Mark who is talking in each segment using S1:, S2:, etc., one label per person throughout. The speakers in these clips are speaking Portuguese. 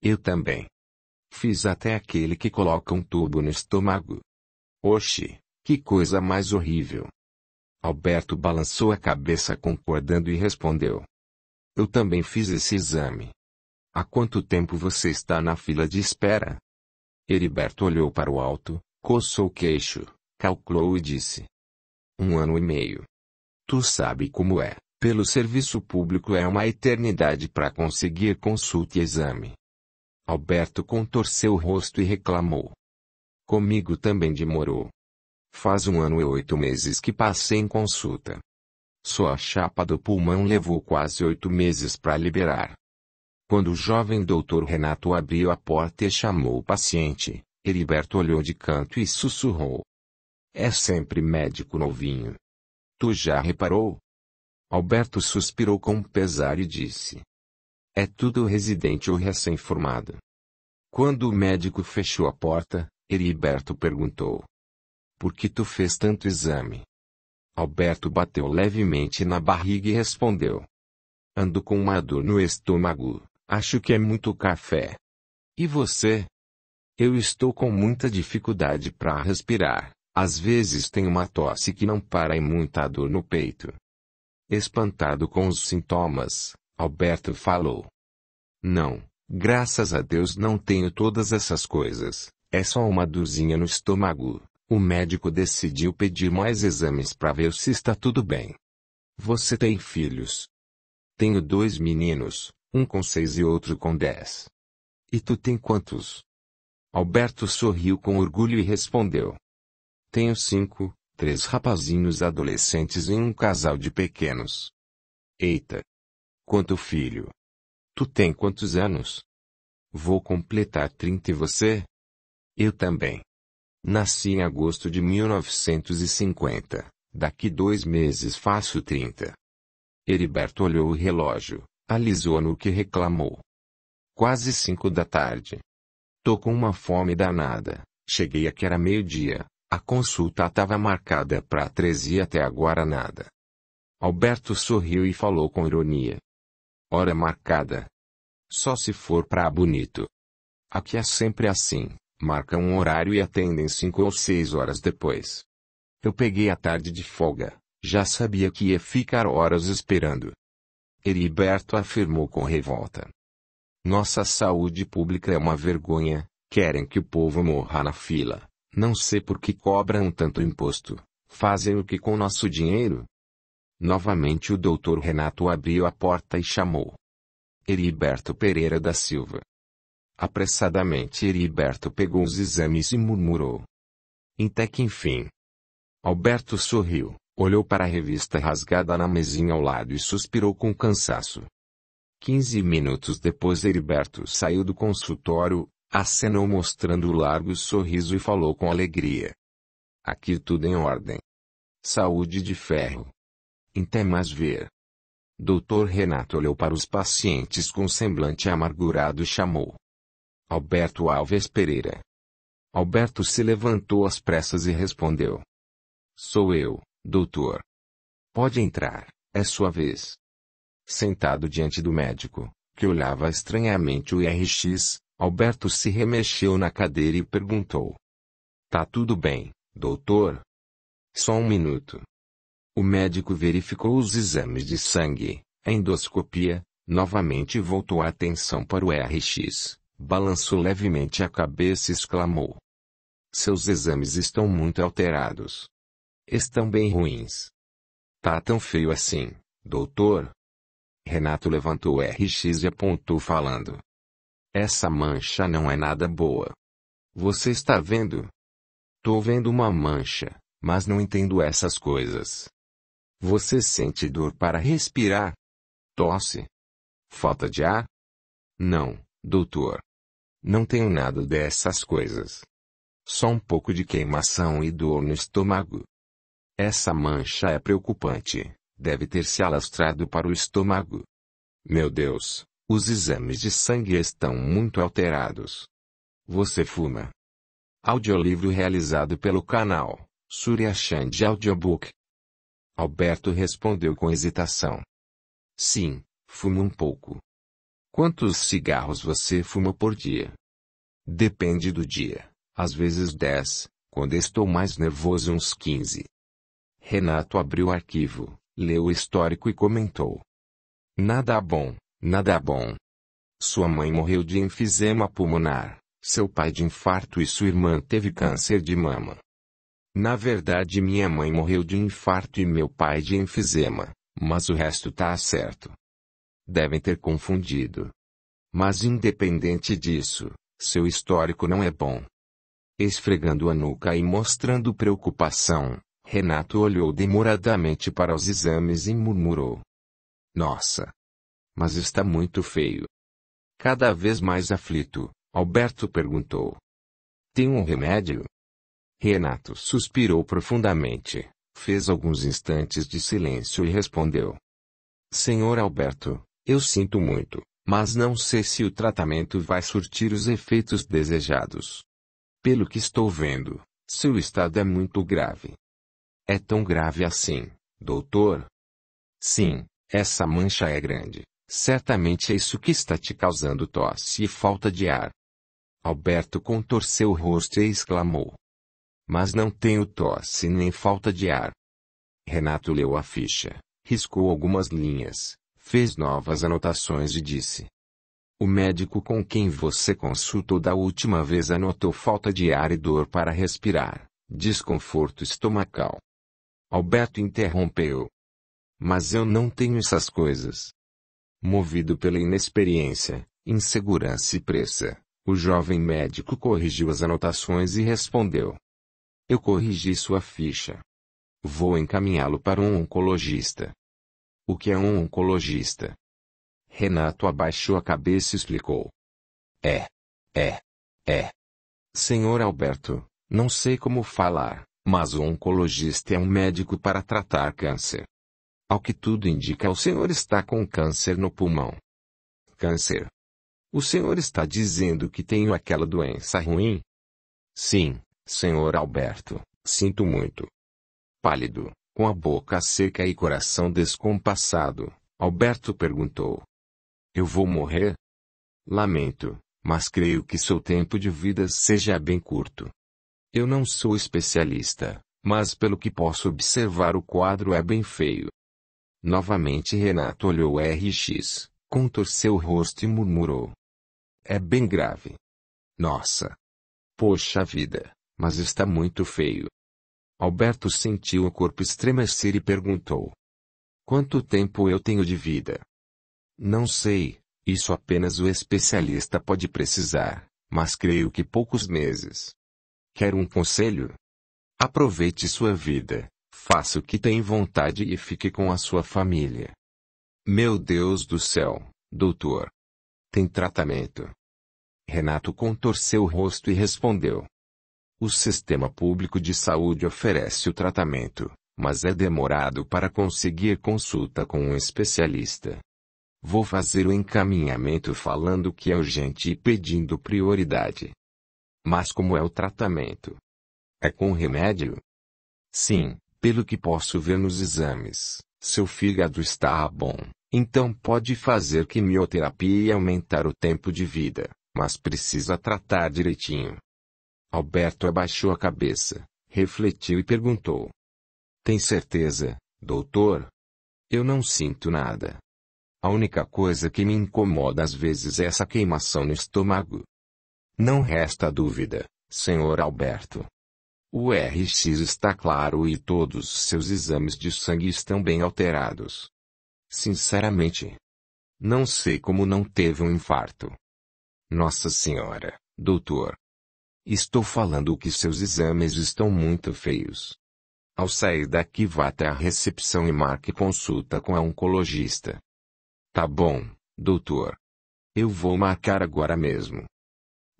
S1: Eu também. Fiz até aquele que coloca um tubo no estômago. Oxi, que coisa mais horrível. Alberto balançou a cabeça concordando e respondeu. Eu também fiz esse exame. Há quanto tempo você está na fila de espera? Heriberto olhou para o alto, coçou o queixo, calculou e disse. Um ano e meio. Tu sabe como é, pelo serviço público é uma eternidade para conseguir consulta e exame. Alberto contorceu o rosto e reclamou. Comigo também demorou. Faz um ano e oito meses que passei em consulta. Só a chapa do pulmão levou quase oito meses para liberar. Quando o jovem doutor Renato abriu a porta e chamou o paciente, Heriberto olhou de canto e sussurrou. É sempre médico novinho. Tu já reparou? Alberto suspirou com pesar e disse. É tudo residente ou recém-formado. Quando o médico fechou a porta, Heriberto perguntou: Por que tu fez tanto exame? Alberto bateu levemente na barriga e respondeu: Ando com uma dor no estômago, acho que é muito café. E você? Eu estou com muita dificuldade para respirar, às vezes tenho uma tosse que não para e muita dor no peito. Espantado com os sintomas, Alberto falou: não, graças a Deus não tenho todas essas coisas, é só uma dorzinha no estômago. O médico decidiu pedir mais exames para ver se está tudo bem. Você tem filhos? Tenho dois meninos, um com seis e outro com dez. E tu tem quantos? Alberto sorriu com orgulho e respondeu. Tenho cinco, três rapazinhos adolescentes e um casal de pequenos. Eita! Quanto filho! Tu tem quantos anos? Vou completar 30 e você? Eu também. Nasci em agosto de 1950. Daqui dois meses faço 30. Heriberto olhou o relógio, alisou no que reclamou. Quase cinco da tarde. Tô com uma fome danada. Cheguei aqui era meio-dia. A consulta estava marcada para três e até agora nada. Alberto sorriu e falou com ironia. Hora marcada. Só se for pra bonito. Aqui é sempre assim, marcam um horário e atendem cinco ou seis horas depois. Eu peguei a tarde de folga, já sabia que ia ficar horas esperando. Heriberto afirmou com revolta. Nossa saúde pública é uma vergonha, querem que o povo morra na fila, não sei por que cobram tanto imposto, fazem o que com nosso dinheiro? Novamente o doutor Renato abriu a porta e chamou. Heriberto Pereira da Silva. Apressadamente Heriberto pegou os exames e murmurou. Até que enfim. Alberto sorriu, olhou para a revista rasgada na mesinha ao lado e suspirou com cansaço. Quinze minutos depois Heriberto saiu do consultório, acenou mostrando o largo sorriso e falou com alegria. Aqui tudo em ordem. Saúde de ferro. Até mais ver. Doutor Renato olhou para os pacientes com semblante amargurado e chamou. Alberto Alves Pereira. Alberto se levantou às pressas e respondeu. Sou eu, doutor. Pode entrar, é sua vez. Sentado diante do médico, que olhava estranhamente o IRX, Alberto se remexeu na cadeira e perguntou: Tá tudo bem, doutor? Só um minuto. O médico verificou os exames de sangue, a endoscopia, novamente voltou a atenção para o RX, balançou levemente a cabeça e exclamou: Seus exames estão muito alterados. Estão bem ruins. Tá tão feio assim, doutor? Renato levantou o RX e apontou falando. Essa mancha não é nada boa. Você está vendo? Tô vendo uma mancha, mas não entendo essas coisas. Você sente dor para respirar? Tosse? Falta de ar? Não, doutor. Não tenho nada dessas coisas. Só um pouco de queimação e dor no estômago. Essa mancha é preocupante. Deve ter se alastrado para o estômago. Meu Deus, os exames de sangue estão muito alterados. Você fuma. Audiolivro realizado pelo canal Surya Chand Audiobook. Alberto respondeu com hesitação. Sim, fumo um pouco. Quantos cigarros você fuma por dia? Depende do dia, às vezes dez, quando estou mais nervoso uns quinze. Renato abriu o arquivo, leu o histórico e comentou. Nada bom, nada bom. Sua mãe morreu de enfisema pulmonar, seu pai de infarto e sua irmã teve câncer de mama. Na verdade, minha mãe morreu de um infarto e meu pai de enfisema, mas o resto tá certo. Devem ter confundido. Mas independente disso, seu histórico não é bom. Esfregando a nuca e mostrando preocupação, Renato olhou demoradamente para os exames e murmurou: Nossa! Mas está muito feio. Cada vez mais aflito, Alberto perguntou: Tem um remédio? Renato suspirou profundamente, fez alguns instantes de silêncio e respondeu: Senhor Alberto, eu sinto muito, mas não sei se o tratamento vai surtir os efeitos desejados. Pelo que estou vendo, seu estado é muito grave. É tão grave assim, doutor? Sim, essa mancha é grande. Certamente é isso que está te causando tosse e falta de ar. Alberto contorceu o rosto e exclamou: mas não tenho tosse nem falta de ar. Renato leu a ficha, riscou algumas linhas, fez novas anotações e disse: O médico com quem você consultou da última vez anotou falta de ar e dor para respirar, desconforto estomacal. Alberto interrompeu. Mas eu não tenho essas coisas. Movido pela inexperiência, insegurança e pressa, o jovem médico corrigiu as anotações e respondeu: eu corrigi sua ficha. Vou encaminhá-lo para um oncologista. O que é um oncologista? Renato abaixou a cabeça e explicou. É. É. É. Senhor Alberto, não sei como falar, mas o oncologista é um médico para tratar câncer. Ao que tudo indica, o senhor está com câncer no pulmão. Câncer. O senhor está dizendo que tenho aquela doença ruim? Sim. Senhor Alberto, sinto muito. Pálido, com a boca seca e coração descompassado, Alberto perguntou: Eu vou morrer? Lamento, mas creio que seu tempo de vida seja bem curto. Eu não sou especialista, mas pelo que posso observar o quadro é bem feio. Novamente Renato olhou RX, contorceu o rosto e murmurou: É bem grave. Nossa! Poxa vida! Mas está muito feio. Alberto sentiu o corpo estremecer e perguntou: Quanto tempo eu tenho de vida? Não sei, isso apenas o especialista pode precisar, mas creio que poucos meses. Quer um conselho? Aproveite sua vida, faça o que tem vontade e fique com a sua família. Meu Deus do céu, doutor! Tem tratamento? Renato contorceu o rosto e respondeu: o sistema público de saúde oferece o tratamento, mas é demorado para conseguir consulta com um especialista. Vou fazer o encaminhamento falando que é urgente e pedindo prioridade. Mas como é o tratamento? É com remédio? Sim, pelo que posso ver nos exames, seu fígado está bom, então pode fazer quimioterapia e aumentar o tempo de vida, mas precisa tratar direitinho. Alberto abaixou a cabeça, refletiu e perguntou: Tem certeza, doutor? Eu não sinto nada. A única coisa que me incomoda às vezes é essa queimação no estômago. Não resta dúvida, senhor Alberto. O RX está claro e todos os seus exames de sangue estão bem alterados. Sinceramente, não sei como não teve um infarto. Nossa Senhora, doutor, Estou falando que seus exames estão muito feios. Ao sair daqui vá até a recepção e marque consulta com a oncologista. Tá bom, doutor. Eu vou marcar agora mesmo.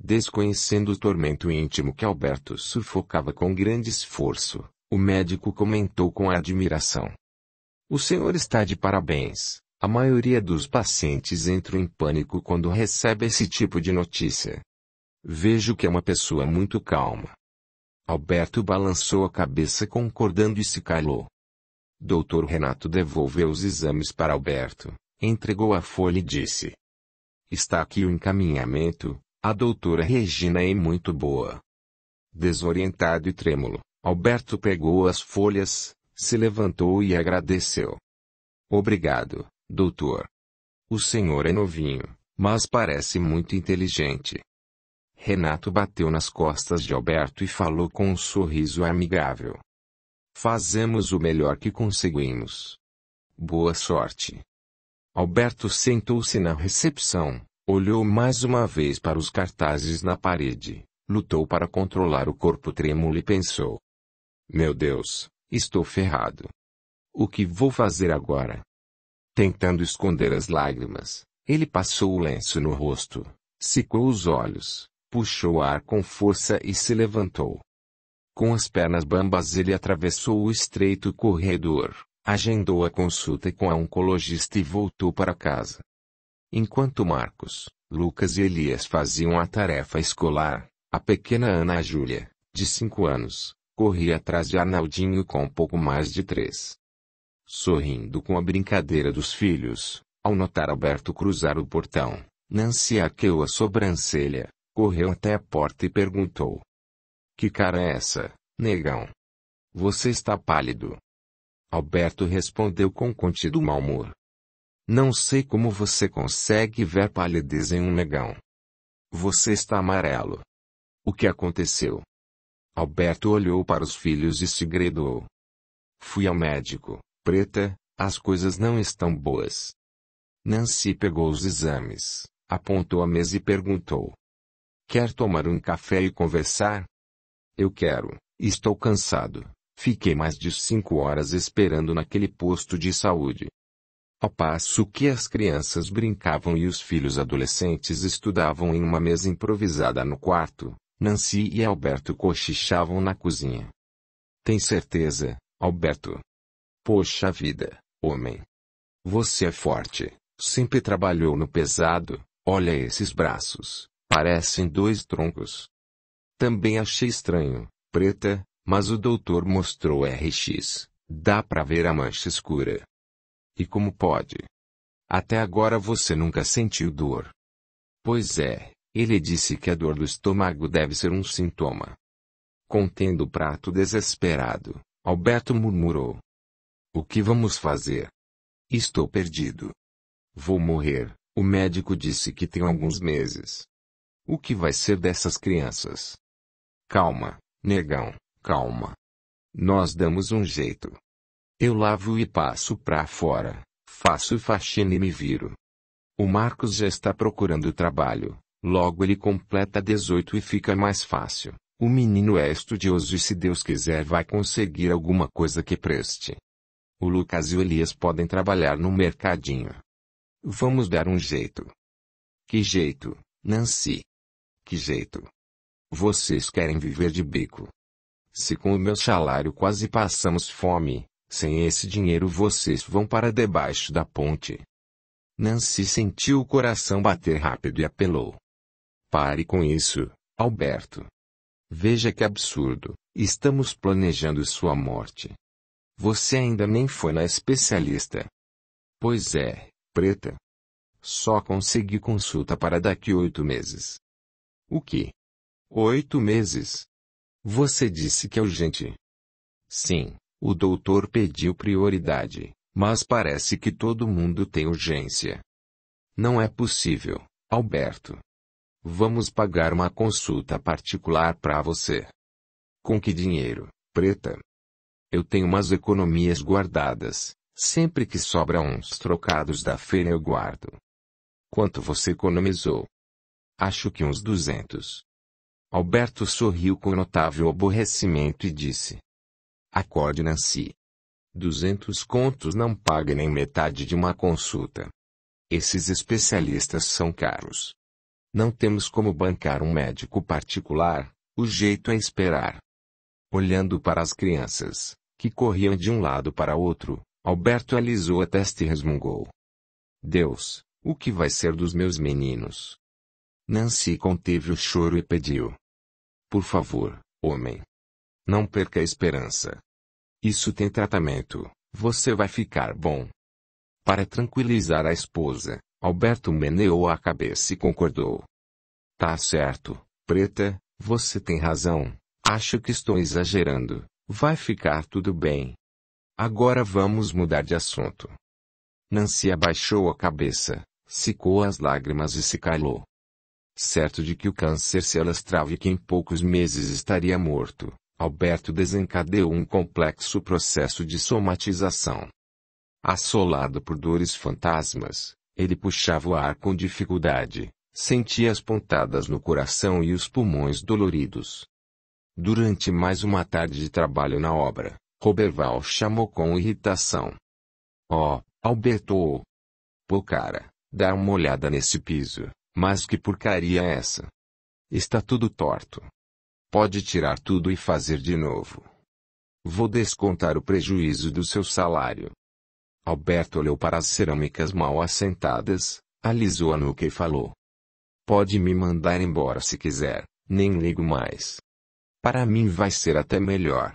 S1: Desconhecendo o tormento íntimo que Alberto sufocava com grande esforço, o médico comentou com admiração. O senhor está de parabéns. A maioria dos pacientes entra em pânico quando recebe esse tipo de notícia. Vejo que é uma pessoa muito calma. Alberto balançou a cabeça concordando e se calou. Doutor Renato devolveu os exames para Alberto, entregou a folha e disse: Está aqui o encaminhamento, a doutora Regina é muito boa. Desorientado e trêmulo, Alberto pegou as folhas, se levantou e agradeceu. Obrigado, doutor. O senhor é novinho, mas parece muito inteligente. Renato bateu nas costas de Alberto e falou com um sorriso amigável. Fazemos o melhor que conseguimos. Boa sorte. Alberto sentou-se na recepção, olhou mais uma vez para os cartazes na parede, lutou para controlar o corpo trêmulo e pensou: Meu Deus, estou ferrado. O que vou fazer agora? Tentando esconder as lágrimas, ele passou o lenço no rosto, secou os olhos, puxou ar com força e se levantou. Com as pernas bambas ele atravessou o estreito corredor, agendou a consulta com a oncologista e voltou para casa. Enquanto Marcos, Lucas e Elias faziam a tarefa escolar, a pequena Ana Júlia, de cinco anos, corria atrás de Arnaldinho com um pouco mais de três. Sorrindo com a brincadeira dos filhos, ao notar Alberto cruzar o portão, Nancy arqueou a sobrancelha, Correu até a porta e perguntou: Que cara é essa, negão? Você está pálido. Alberto respondeu com contido mau humor. Não sei como você consegue ver palidez em um negão. Você está amarelo. O que aconteceu? Alberto olhou para os filhos e segredou. Fui ao médico, preta, as coisas não estão boas. Nancy pegou os exames, apontou a mesa e perguntou: Quer tomar um café e conversar? Eu quero, estou cansado. Fiquei mais de cinco horas esperando naquele posto de saúde. Ao passo que as crianças brincavam e os filhos adolescentes estudavam em uma mesa improvisada no quarto, Nancy e Alberto cochichavam na cozinha. Tem certeza, Alberto? Poxa vida, homem. Você é forte, sempre trabalhou no pesado, olha esses braços, parecem dois troncos. Também achei estranho, preta, mas o doutor mostrou RX. Dá para ver a mancha escura. E como pode? Até agora você nunca sentiu dor. Pois é, ele disse que a dor do estômago deve ser um sintoma. Contendo o prato desesperado, Alberto murmurou. O que vamos fazer? Estou perdido. Vou morrer, o médico disse que tem alguns meses. O que vai ser dessas crianças? Calma, negão, calma. Nós damos um jeito. Eu lavo e passo pra fora, faço faxina e me viro. O Marcos já está procurando trabalho, logo ele completa 18 e fica mais fácil. O menino é estudioso e se Deus quiser vai conseguir alguma coisa que preste. O Lucas e o Elias podem trabalhar no mercadinho. Vamos dar um jeito. Que jeito, Nancy? Que jeito! Vocês querem viver de bico. Se com o meu salário quase passamos fome, sem esse dinheiro vocês vão para debaixo da ponte. Nancy sentiu o coração bater rápido e apelou. Pare com isso, Alberto. Veja que absurdo, estamos planejando sua morte. Você ainda nem foi na especialista. Pois é, preta. Só consegui consulta para daqui oito meses. O que? Oito meses. Você disse que é urgente. Sim, o doutor pediu prioridade, mas parece que todo mundo tem urgência. Não é possível, Alberto. Vamos pagar uma consulta particular para você. Com que dinheiro, preta? Eu tenho umas economias guardadas, sempre que sobra uns trocados da feira eu guardo. Quanto você economizou? Acho que uns duzentos. Alberto sorriu com notável aborrecimento e disse. Acorde Nancy. Duzentos contos não paga nem metade de uma consulta. Esses especialistas são caros. Não temos como bancar um médico particular, o jeito é esperar. Olhando para as crianças, que corriam de um lado para outro, Alberto alisou a testa e resmungou. Deus, o que vai ser dos meus meninos? Nancy conteve o choro e pediu: Por favor, homem. Não perca a esperança. Isso tem tratamento. Você vai ficar bom. Para tranquilizar a esposa, Alberto meneou a cabeça e concordou. Tá certo, preta, você tem razão. Acho que estou exagerando. Vai ficar tudo bem. Agora vamos mudar de assunto. Nancy abaixou a cabeça, secou as lágrimas e se calou. Certo de que o câncer se alastrava e que em poucos meses estaria morto, Alberto desencadeou um complexo processo de somatização. Assolado por dores fantasmas, ele puxava o ar com dificuldade, sentia as pontadas no coração e os pulmões doloridos. Durante mais uma tarde de trabalho na obra, Roberval chamou com irritação. Ó, oh, Alberto! Pô cara, dá uma olhada nesse piso. Mas que porcaria é essa? Está tudo torto. Pode tirar tudo e fazer de novo. Vou descontar o prejuízo do seu salário. Alberto olhou para as cerâmicas mal assentadas, alisou a nuca e falou: Pode me mandar embora se quiser, nem ligo mais. Para mim vai ser até melhor.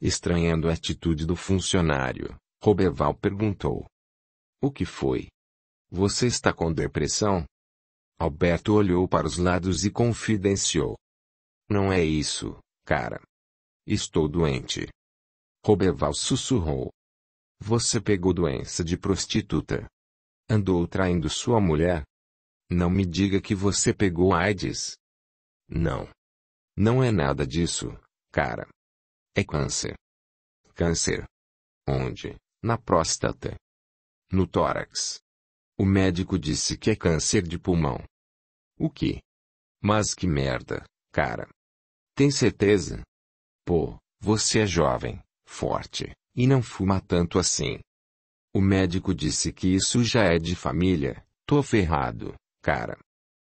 S1: Estranhando a atitude do funcionário, Roberval perguntou: O que foi? Você está com depressão? Alberto olhou para os lados e confidenciou. Não é isso, cara. Estou doente. Roberval sussurrou. Você pegou doença de prostituta. Andou traindo sua mulher? Não me diga que você pegou AIDS. Não. Não é nada disso, cara. É câncer. Câncer. Onde? Na próstata. No tórax. O médico disse que é câncer de pulmão. O que? Mas que merda, cara. Tem certeza? Pô, você é jovem, forte, e não fuma tanto assim. O médico disse que isso já é de família, tô ferrado, cara.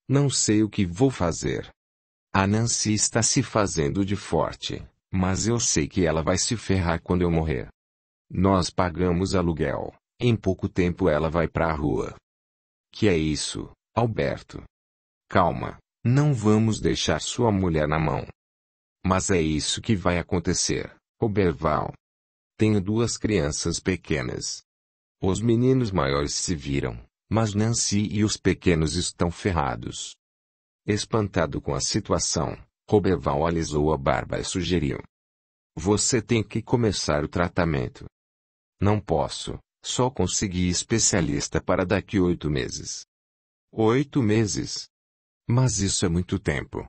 S1: Não sei o que vou fazer. A Nancy está se fazendo de forte, mas eu sei que ela vai se ferrar quando eu morrer. Nós pagamos aluguel, em pouco tempo ela vai para a rua. Que é isso, Alberto? Calma, não vamos deixar sua mulher na mão. Mas é isso que vai acontecer, Oberval. Tenho duas crianças pequenas. Os meninos maiores se viram, mas Nancy e os pequenos estão ferrados. Espantado com a situação, Roberval alisou a barba e sugeriu: Você tem que começar o tratamento. Não posso, só consegui especialista para daqui oito meses. Oito meses? Mas isso é muito tempo.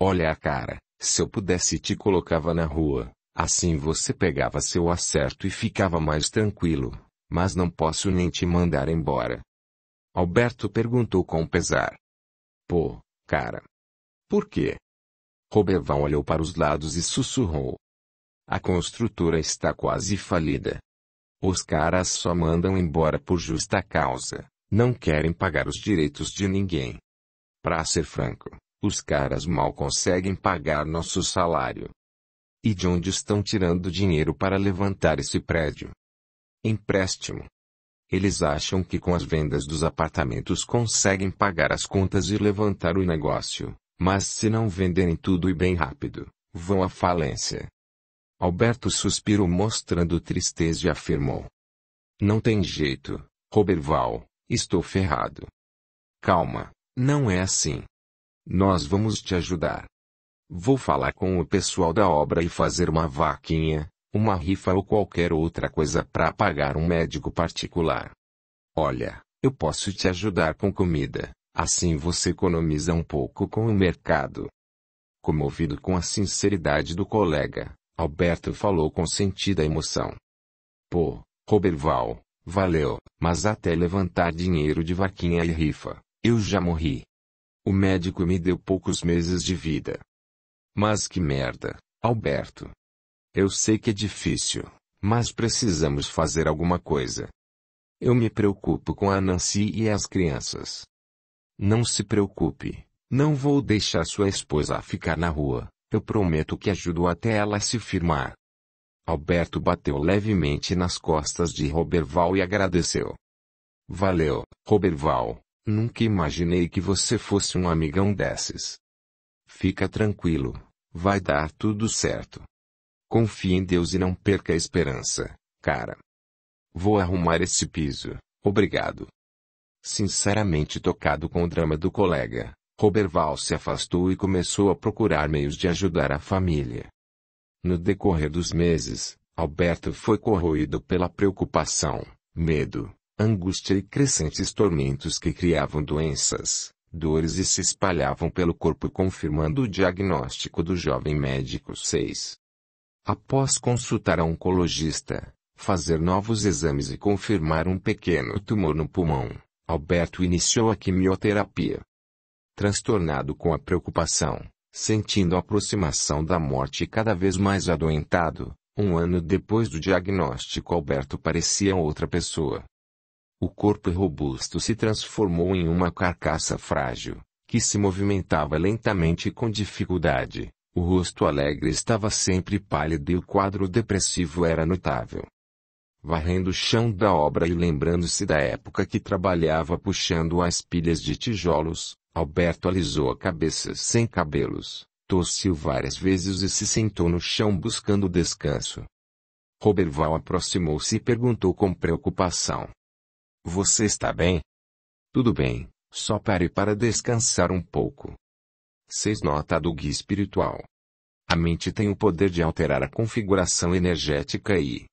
S1: Olha a cara, se eu pudesse te colocava na rua, assim você pegava seu acerto e ficava mais tranquilo, mas não posso nem te mandar embora. Alberto perguntou com pesar. Pô, cara. Por quê? Roberval olhou para os lados e sussurrou. A construtora está quase falida. Os caras só mandam embora por justa causa, não querem pagar os direitos de ninguém. Pra ser franco, os caras mal conseguem pagar nosso salário. E de onde estão tirando dinheiro para levantar esse prédio? Empréstimo. Eles acham que com as vendas dos apartamentos conseguem pagar as contas e levantar o negócio, mas se não venderem tudo e bem rápido, vão à falência. Alberto suspirou mostrando tristeza e afirmou. Não tem jeito, Roberval, estou ferrado. Calma, não é assim. Nós vamos te ajudar. Vou falar com o pessoal da obra e fazer uma vaquinha, uma rifa ou qualquer outra coisa para pagar um médico particular. Olha, eu posso te ajudar com comida, assim você economiza um pouco com o mercado. Comovido com a sinceridade do colega, Alberto falou com sentida emoção. Pô, Roberval, valeu, mas até levantar dinheiro de vaquinha e rifa, eu já morri. O médico me deu poucos meses de vida. Mas que merda, Alberto. Eu sei que é difícil, mas precisamos fazer alguma coisa. Eu me preocupo com a Nancy e as crianças. Não se preocupe, não vou deixar sua esposa ficar na rua. Eu prometo que ajudo até ela se firmar. Alberto bateu levemente nas costas de Roberval e agradeceu. Valeu, Roberval. Nunca imaginei que você fosse um amigão desses. Fica tranquilo, vai dar tudo certo. Confie em Deus e não perca a esperança, cara. Vou arrumar esse piso, obrigado. Sinceramente tocado com o drama do colega, Roberval se afastou e começou a procurar meios de ajudar a família. No decorrer dos meses, Alberto foi corroído pela preocupação, medo, angústia e crescentes tormentos que criavam doenças, dores e se espalhavam pelo corpo, confirmando o diagnóstico do jovem médico 6. Após consultar a oncologista, fazer novos exames e confirmar um pequeno tumor no pulmão, Alberto iniciou a quimioterapia transtornado com a preocupação, sentindo a aproximação da morte e cada vez mais adoentado, um ano depois do diagnóstico Alberto parecia outra pessoa. O corpo robusto se transformou em uma carcaça frágil, que se movimentava lentamente e com dificuldade. O rosto alegre estava sempre pálido e o quadro depressivo era notável. Varrendo o chão da obra e lembrando-se da época que trabalhava puxando as pilhas de tijolos, Alberto alisou a cabeça sem cabelos, tossiu várias vezes e se sentou no chão buscando descanso. Roberval aproximou-se e perguntou com preocupação: Você está bem? Tudo bem, só parei para descansar um pouco. 6. Nota do Guia Espiritual. A mente tem o poder de alterar a configuração energética e,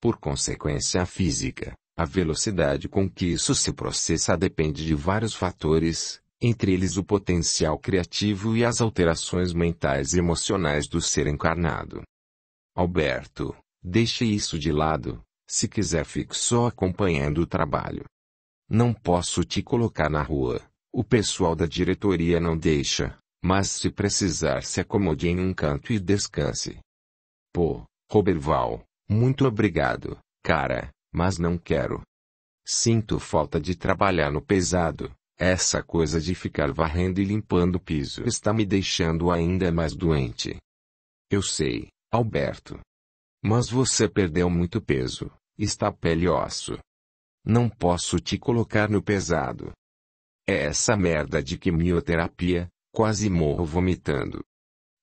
S1: por consequência, a física. A velocidade com que isso se processa depende de vários fatores, entre eles o potencial criativo e as alterações mentais e emocionais do ser encarnado. Alberto, deixe isso de lado, se quiser fique só acompanhando o trabalho. Não posso te colocar na rua, o pessoal da diretoria não deixa, mas se precisar se acomode em um canto e descanse. Pô, Roberval, muito obrigado, cara, mas não quero. Sinto falta de trabalhar no pesado, essa coisa de ficar varrendo e limpando o piso está me deixando ainda mais doente. Eu sei, Alberto. Mas você perdeu muito peso, está pele e osso. Não posso te colocar no pesado. É essa merda de quimioterapia, quase morro vomitando.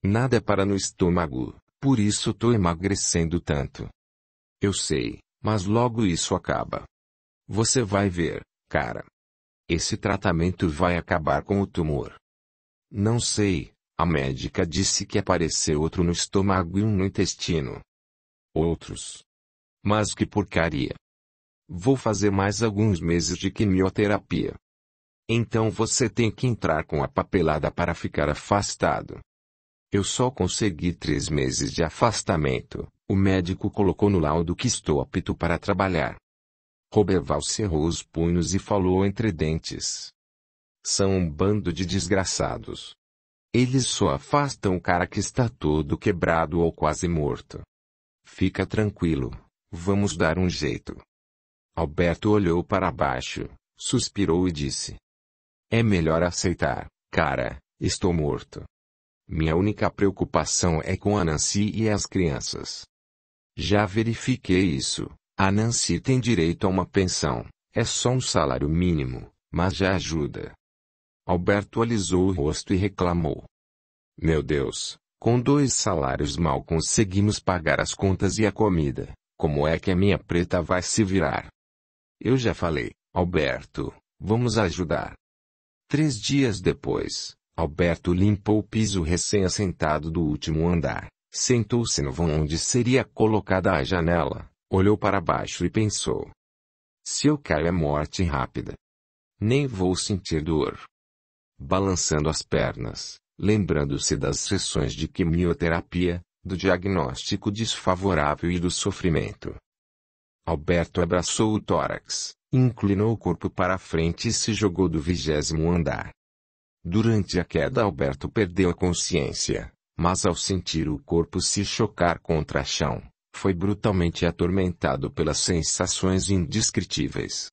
S1: Nada é para no estômago, por isso tô emagrecendo tanto. Eu sei, mas logo isso acaba. Você vai ver, cara. Esse tratamento vai acabar com o tumor. Não sei, a médica disse que apareceu outro no estômago e um no intestino. Outros. Mas que porcaria. Vou fazer mais alguns meses de quimioterapia. Então você tem que entrar com a papelada para ficar afastado. Eu só consegui três meses de afastamento. O médico colocou no laudo que estou apto para trabalhar. Roberval cerrou os punhos e falou entre dentes. São um bando de desgraçados. Eles só afastam o cara que está todo quebrado ou quase morto. Fica tranquilo, vamos dar um jeito. Alberto olhou para baixo, suspirou e disse: É melhor aceitar, cara, estou morto. Minha única preocupação é com a Nancy e as crianças. Já verifiquei isso, a Nancy tem direito a uma pensão, é só um salário mínimo, mas já ajuda. Alberto alisou o rosto e reclamou. Meu Deus, com dois salários mal conseguimos pagar as contas e a comida. Como é que a minha preta vai se virar? Eu já falei, Alberto, vamos ajudar. Três dias depois, Alberto limpou o piso recém-assentado do último andar, sentou-se no vão onde seria colocada a janela, Olhou para baixo e pensou. Se eu caio é morte rápida. Nem vou sentir dor. Balançando as pernas, lembrando-se das sessões de quimioterapia, do diagnóstico desfavorável e do sofrimento. Alberto abraçou o tórax, inclinou o corpo para a frente e se jogou do vigésimo andar. Durante a queda, Alberto perdeu a consciência, mas ao sentir o corpo se chocar contra o chão, foi brutalmente atormentado pelas sensações indescritíveis.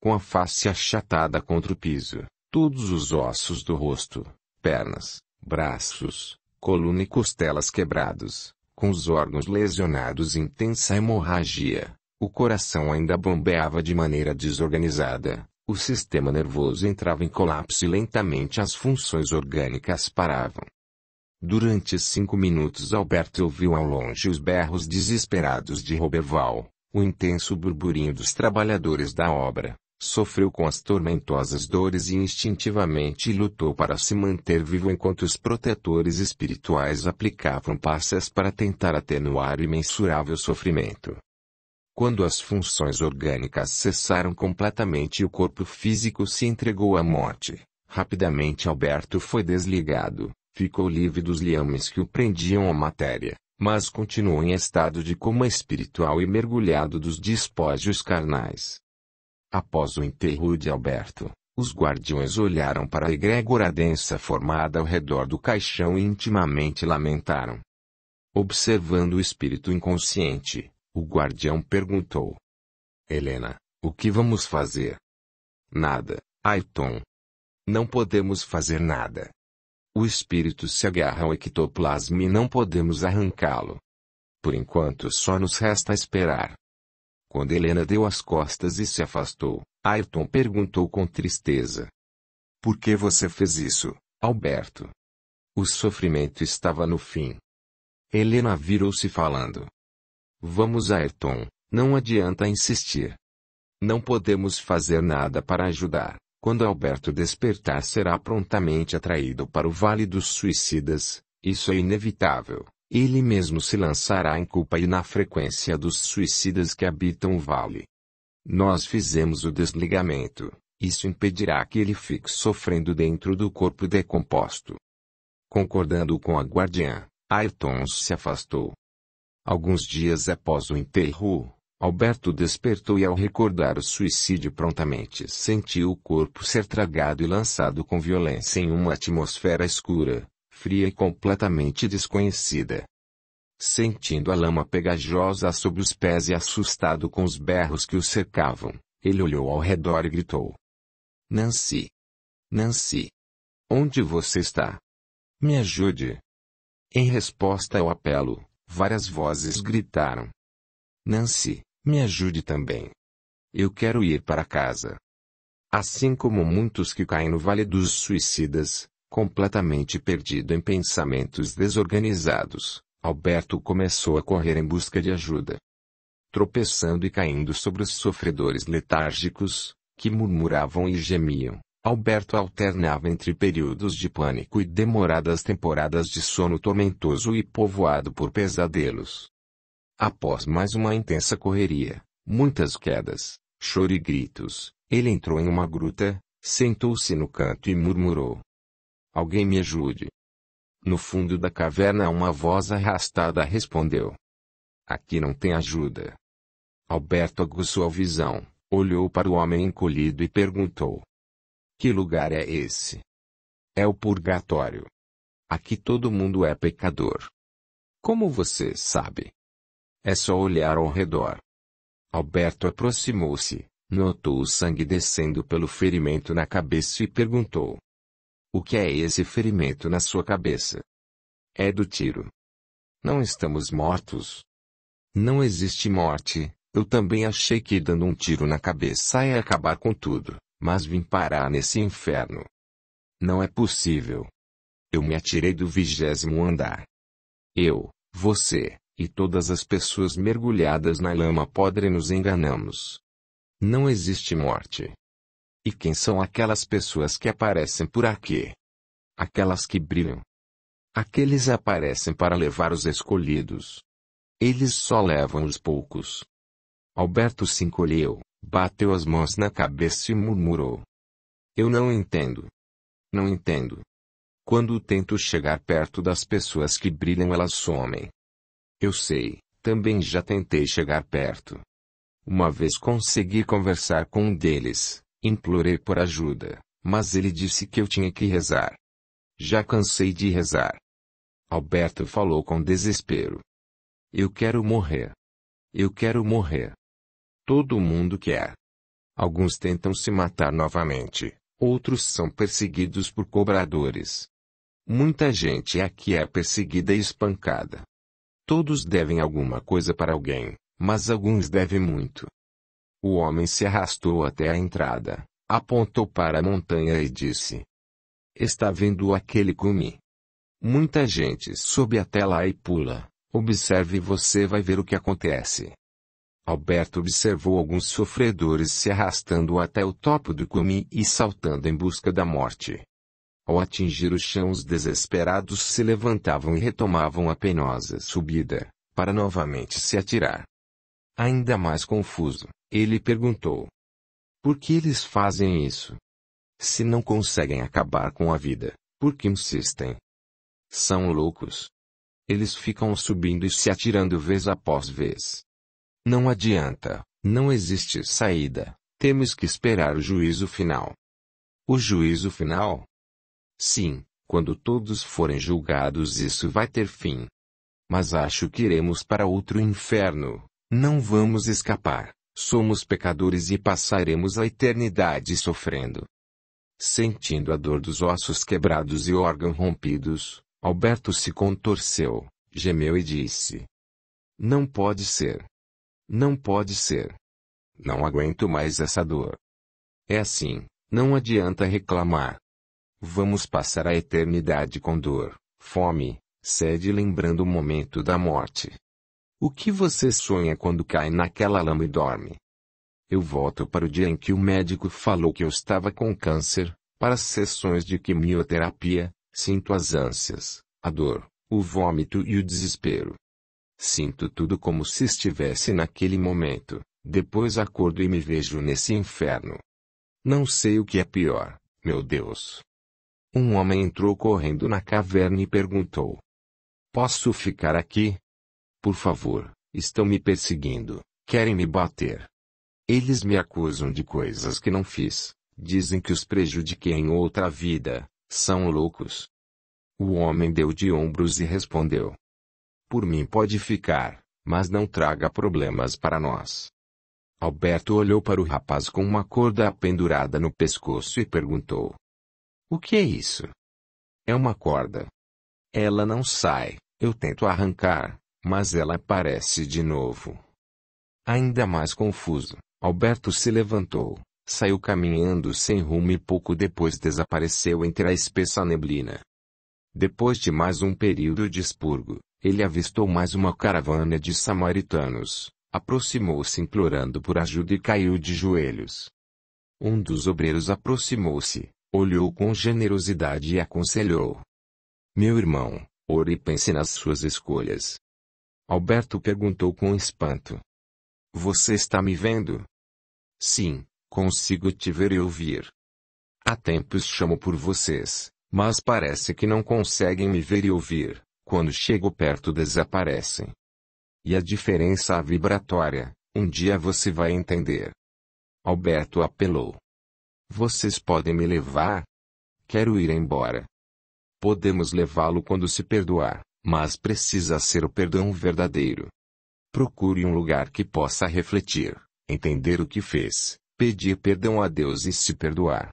S1: Com a face achatada contra o piso, todos os ossos do rosto, pernas, braços, coluna e costelas quebrados, com os órgãos lesionados intensa hemorragia, o coração ainda bombeava de maneira desorganizada, o sistema nervoso entrava em colapso e lentamente as funções orgânicas paravam. Durante cinco minutos Alberto ouviu ao longe os berros desesperados de Roberval, o intenso burburinho dos trabalhadores da obra, sofreu com as tormentosas dores e instintivamente lutou para se manter vivo enquanto os protetores espirituais aplicavam passas para tentar atenuar o imensurável sofrimento. Quando as funções orgânicas cessaram completamente e o corpo físico se entregou à morte, rapidamente Alberto foi desligado, Ficou livre dos liames que o prendiam à matéria, mas continuou em estado de coma espiritual e mergulhado dos despojos carnais. Após o enterro de Alberto, os guardiões olharam para a egrégora densa formada ao redor do caixão e intimamente lamentaram. Observando o espírito inconsciente, o guardião perguntou: Helena, o que vamos fazer? Nada, Ayton. Não podemos fazer nada. O espírito se agarra ao ectoplasma e não podemos arrancá-lo. Por enquanto só nos resta esperar. Quando Helena deu as costas e se afastou, Ayrton perguntou com tristeza: Por que você fez isso, Alberto? O sofrimento estava no fim. Helena virou-se falando: Vamos, Ayrton, não adianta insistir. Não podemos fazer nada para ajudar. Quando Alberto despertar será prontamente atraído para o Vale dos Suicidas, isso é inevitável. Ele mesmo se lançará em culpa e na frequência dos suicidas que habitam o vale. Nós fizemos o desligamento, isso impedirá que ele fique sofrendo dentro do corpo decomposto. Concordando com a guardiã, Ayrton se afastou. Alguns dias após o enterro, Alberto despertou e, ao recordar o suicídio prontamente, sentiu o corpo ser tragado e lançado com violência em uma atmosfera escura, fria e completamente desconhecida. Sentindo a lama pegajosa sob os pés e assustado com os berros que o cercavam, ele olhou ao redor e gritou: Nancy! Nancy! Onde você está? Me ajude! Em resposta ao apelo, várias vozes gritaram: Nancy! Me ajude também. Eu quero ir para casa. Assim como muitos que caem no vale dos suicidas, completamente perdido em pensamentos desorganizados, Alberto começou a correr em busca de ajuda. Tropeçando e caindo sobre os sofredores letárgicos, que murmuravam e gemiam, Alberto alternava entre períodos de pânico e demoradas temporadas de sono tormentoso e povoado por pesadelos. Após mais uma intensa correria, muitas quedas, choro e gritos, ele entrou em uma gruta, sentou-se no canto e murmurou: Alguém me ajude. No fundo da caverna, uma voz arrastada respondeu: Aqui não tem ajuda. Alberto aguçou a visão, olhou para o homem encolhido e perguntou: Que lugar é esse? É o purgatório. Aqui todo mundo é pecador. Como você sabe? É só olhar ao redor. Alberto aproximou-se, notou o sangue descendo pelo ferimento na cabeça e perguntou: O que é esse ferimento na sua cabeça? É do tiro. Não estamos mortos. Não existe morte. Eu também achei que dando um tiro na cabeça ia acabar com tudo, mas vim parar nesse inferno. Não é possível. Eu me atirei do vigésimo andar. Eu, você, e todas as pessoas mergulhadas na lama podre nos enganamos. Não existe morte. E quem são aquelas pessoas que aparecem por aqui? Aquelas que brilham. Aqueles aparecem para levar os escolhidos. Eles só levam os poucos. Alberto se encolheu, bateu as mãos na cabeça e murmurou: Eu não entendo. Não entendo. Quando tento chegar perto das pessoas que brilham, elas somem. Eu sei, também já tentei chegar perto. Uma vez consegui conversar com um deles, implorei por ajuda, mas ele disse que eu tinha que rezar. Já cansei de rezar. Alberto falou com desespero. Eu quero morrer. Eu quero morrer. Todo mundo quer. Alguns tentam se matar novamente, outros são perseguidos por cobradores. Muita gente aqui é perseguida e espancada. Todos devem alguma coisa para alguém, mas alguns devem muito. O homem se arrastou até a entrada, apontou para a montanha e disse: Está vendo aquele cume? Muita gente sobe até lá e pula. Observe e você vai ver o que acontece. Alberto observou alguns sofredores se arrastando até o topo do cume e saltando em busca da morte. Ao atingir o chão, os desesperados se levantavam e retomavam a penosa subida, para novamente se atirar. Ainda mais confuso, ele perguntou: Por que eles fazem isso? Se não conseguem acabar com a vida, por que insistem? São loucos. Eles ficam subindo e se atirando vez após vez. Não adianta, não existe saída, temos que esperar o juízo final. O juízo final? Sim, quando todos forem julgados isso vai ter fim. Mas acho que iremos para outro inferno. Não vamos escapar. Somos pecadores e passaremos a eternidade sofrendo. Sentindo a dor dos ossos quebrados e órgãos rompidos, Alberto se contorceu, gemeu e disse: Não pode ser. Não pode ser. Não aguento mais essa dor. É assim, não adianta reclamar. Vamos passar a eternidade com dor, fome, sede lembrando o momento da morte. O que você sonha quando cai naquela lama e dorme? Eu volto para o dia em que o médico falou que eu estava com câncer, para as sessões de quimioterapia, sinto as ânsias, a dor, o vômito e o desespero. Sinto tudo como se estivesse naquele momento, depois acordo e me vejo nesse inferno. Não sei o que é pior, meu Deus. Um homem entrou correndo na caverna e perguntou: Posso ficar aqui? Por favor, estão me perseguindo, querem me bater. Eles me acusam de coisas que não fiz, dizem que os prejudiquei em outra vida, são loucos. O homem deu de ombros e respondeu: Por mim pode ficar, mas não traga problemas para nós. Alberto olhou para o rapaz com uma corda pendurada no pescoço e perguntou: o que é isso? É uma corda. Ela não sai, eu tento arrancar, mas ela aparece de novo. Ainda mais confuso, Alberto se levantou, saiu caminhando sem rumo e pouco depois desapareceu entre a espessa neblina. Depois de mais um período de expurgo, ele avistou mais uma caravana de samaritanos, aproximou-se implorando por ajuda e caiu de joelhos. Um dos obreiros aproximou-se, olhou com generosidade e aconselhou. Meu irmão, ore e pense nas suas escolhas. Alberto perguntou com espanto. Você está me vendo? Sim, consigo te ver e ouvir. Há tempos chamo por vocês, mas parece que não conseguem me ver e ouvir. Quando chego perto desaparecem. E a diferença vibratória, um dia você vai entender. Alberto apelou. Vocês podem me levar? Quero ir embora. Podemos levá-lo quando se perdoar, mas precisa ser o perdão verdadeiro. Procure um lugar que possa refletir, entender o que fez, pedir perdão a Deus e se perdoar.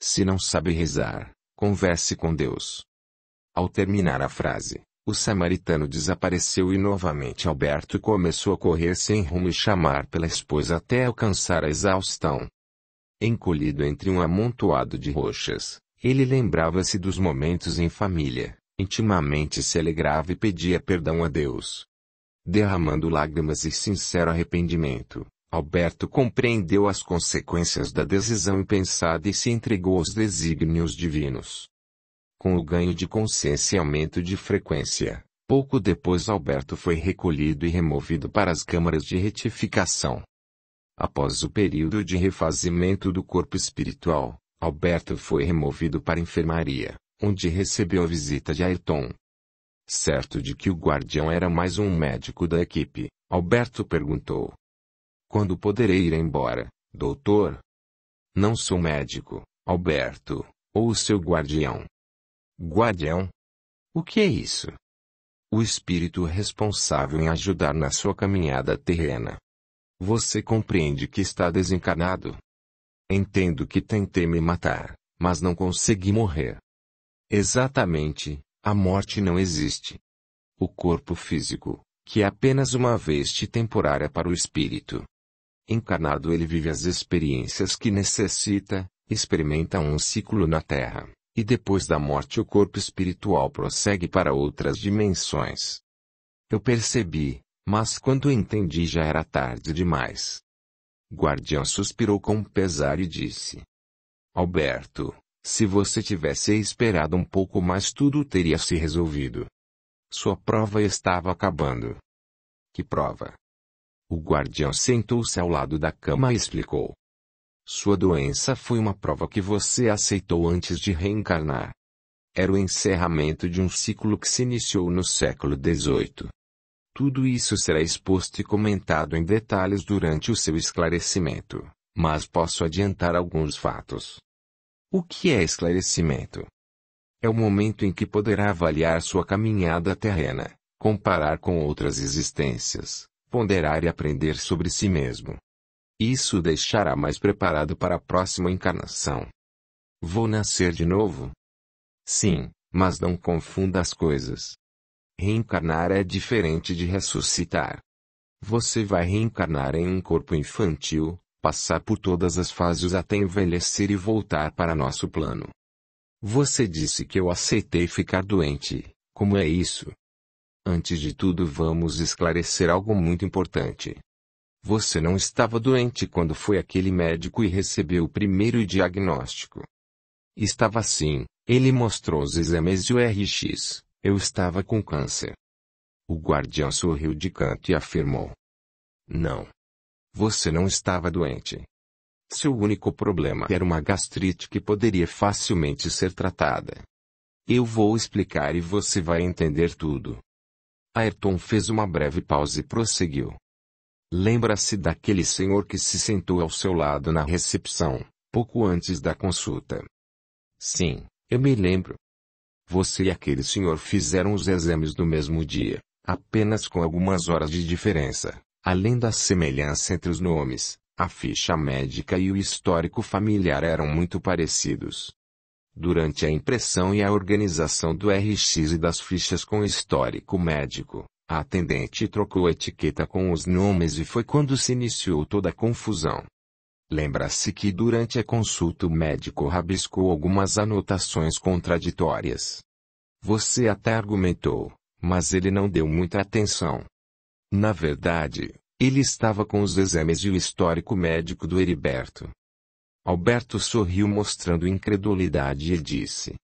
S1: Se não sabe rezar, converse com Deus. Ao terminar a frase, o samaritano desapareceu e novamente Alberto começou a correr sem rumo e chamar pela esposa até alcançar a exaustão encolhido entre um amontoado de rochas. Ele lembrava-se dos momentos em família, intimamente se alegrava e pedia perdão a Deus. Derramando lágrimas e sincero arrependimento, Alberto compreendeu as consequências da decisão impensada e se entregou aos desígnios divinos. Com o ganho de consciência e aumento de frequência, pouco depois Alberto foi recolhido e removido para as câmaras de retificação. Após o período de refazimento do corpo espiritual, Alberto foi removido para a enfermaria, onde recebeu a visita de Ayrton. Certo de que o guardião era mais um médico da equipe, Alberto perguntou: Quando poderei ir embora, doutor? Não sou médico, Alberto, ou o seu guardião. Guardião? O que é isso? O espírito responsável em ajudar na sua caminhada terrena. Você compreende que está desencarnado. Entendo que tentei me matar, mas não consegui morrer. Exatamente, a morte não existe. O corpo físico, que é apenas uma veste temporária para o espírito. Encarnado ele vive as experiências que necessita, experimenta um ciclo na Terra, e depois da morte o corpo espiritual prossegue para outras dimensões. Eu percebi, mas quando entendi já era tarde demais. Guardião suspirou com pesar e disse: Alberto, se você tivesse esperado um pouco mais, tudo teria se resolvido. Sua prova estava acabando. Que prova? O guardião sentou-se ao lado da cama e explicou. Sua doença foi uma prova que você aceitou antes de reencarnar. Era o encerramento de um ciclo que se iniciou no século XVIII. Tudo isso será exposto e comentado em detalhes durante o seu esclarecimento, mas posso adiantar alguns fatos. O que é esclarecimento? É o momento em que poderá avaliar sua caminhada terrena, comparar com outras existências, ponderar e aprender sobre si mesmo. Isso o deixará mais preparado para a próxima encarnação. Vou nascer de novo? Sim, mas não confunda as coisas. Reencarnar é diferente de ressuscitar. Você vai reencarnar em um corpo infantil, passar por todas as fases até envelhecer e voltar para nosso plano. Você disse que eu aceitei ficar doente, como é isso? Antes de tudo, vamos esclarecer algo muito importante. Você não estava doente quando foi aquele médico e recebeu o primeiro diagnóstico. Estava sim, ele mostrou os exames de RX. Eu estava com câncer. O guardião sorriu de canto e afirmou: Não. Você não estava doente. Seu único problema era uma gastrite que poderia facilmente ser tratada. Eu vou explicar e você vai entender tudo. Ayrton fez uma breve pausa e prosseguiu. Lembra-se daquele senhor que se sentou ao seu lado na recepção, pouco antes da consulta? Sim, eu me lembro. Você e aquele senhor fizeram os exames no mesmo dia, apenas com algumas horas de diferença. Além da semelhança entre os nomes, a ficha médica e o histórico familiar eram muito parecidos. Durante a impressão e a organização do RX e das fichas com histórico médico, a atendente trocou a etiqueta com os nomes e foi quando se iniciou toda a confusão. Lembra-se que durante a consulta o médico rabiscou algumas anotações contraditórias. Você até argumentou, mas ele não deu muita atenção. Na verdade, ele estava com os exames e o histórico médico do Heriberto. Alberto sorriu mostrando incredulidade e disse: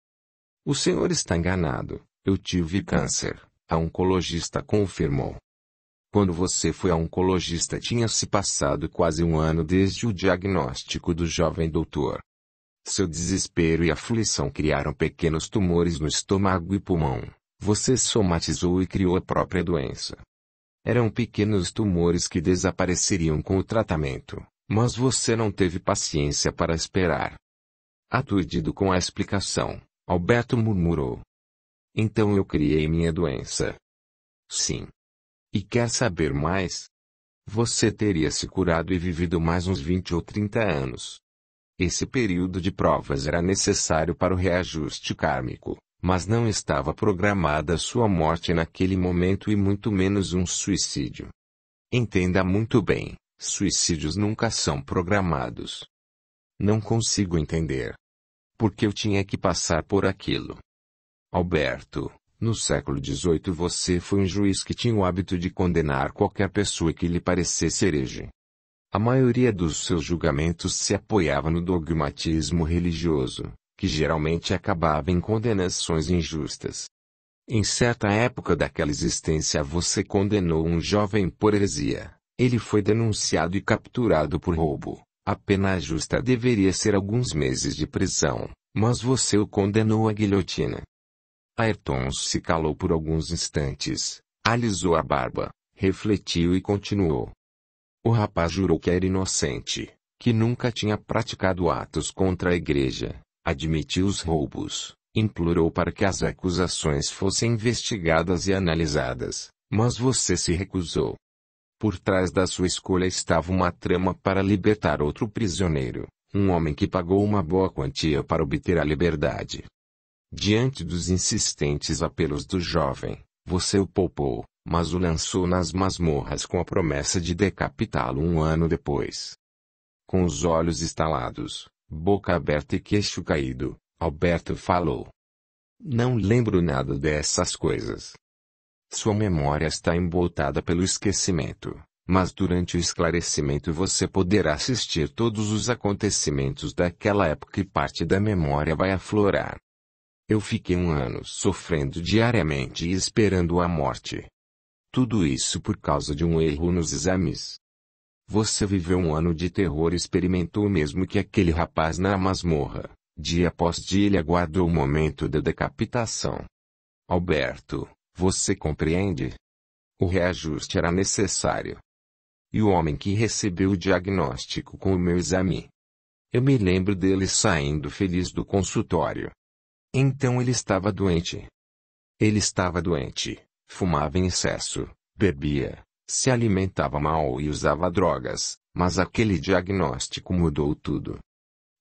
S1: O senhor está enganado, eu tive câncer, a oncologista confirmou. Quando você foi a oncologista tinha-se passado quase um ano desde o diagnóstico do jovem doutor. Seu desespero e aflição criaram pequenos tumores no estômago e pulmão. Você somatizou e criou a própria doença. Eram pequenos tumores que desapareceriam com o tratamento, mas você não teve paciência para esperar. Aturdido com a explicação, Alberto murmurou. Então eu criei minha doença. Sim, e quer saber mais? Você teria se curado e vivido mais uns 20 ou 30 anos. Esse período de provas era necessário para o reajuste kármico, mas não estava programada sua morte naquele momento e muito menos um suicídio. Entenda muito bem, suicídios nunca são programados. Não consigo entender. Por que eu tinha que passar por aquilo? Alberto, no século XVIII você foi um juiz que tinha o hábito de condenar qualquer pessoa que lhe parecesse herege. A maioria dos seus julgamentos se apoiava no dogmatismo religioso, que geralmente acabava em condenações injustas. Em certa época daquela existência você condenou um jovem por heresia. Ele foi denunciado e capturado por roubo. A pena justa deveria ser alguns meses de prisão, mas você o condenou à guilhotina. Ayrton se calou por alguns instantes, alisou a barba, refletiu e continuou. O rapaz jurou que era inocente, que nunca tinha praticado atos contra a igreja, admitiu os roubos, implorou para que as acusações fossem investigadas e analisadas, mas você se recusou. Por trás da sua escolha estava uma trama para libertar outro prisioneiro, um homem que pagou uma boa quantia para obter a liberdade. Diante dos insistentes apelos do jovem, você o poupou, mas o lançou nas masmorras com a promessa de decapitá-lo um ano depois. Com os olhos estalados, boca aberta e queixo caído, Alberto falou. Não lembro nada dessas coisas. Sua memória está embotada pelo esquecimento, mas durante o esclarecimento você poderá assistir todos os acontecimentos daquela época e parte da memória vai aflorar. Eu fiquei um ano sofrendo diariamente e esperando a morte. Tudo isso por causa de um erro nos exames. Você viveu um ano de terror e experimentou o mesmo que aquele rapaz na masmorra. Dia após dia ele aguardou o momento da decapitação. Alberto, você compreende? O reajuste era necessário. E o homem que recebeu o diagnóstico com o meu exame. Eu me lembro dele saindo feliz do consultório. Então ele estava doente. Ele estava doente, fumava em excesso, bebia, se alimentava mal e usava drogas, mas aquele diagnóstico mudou tudo.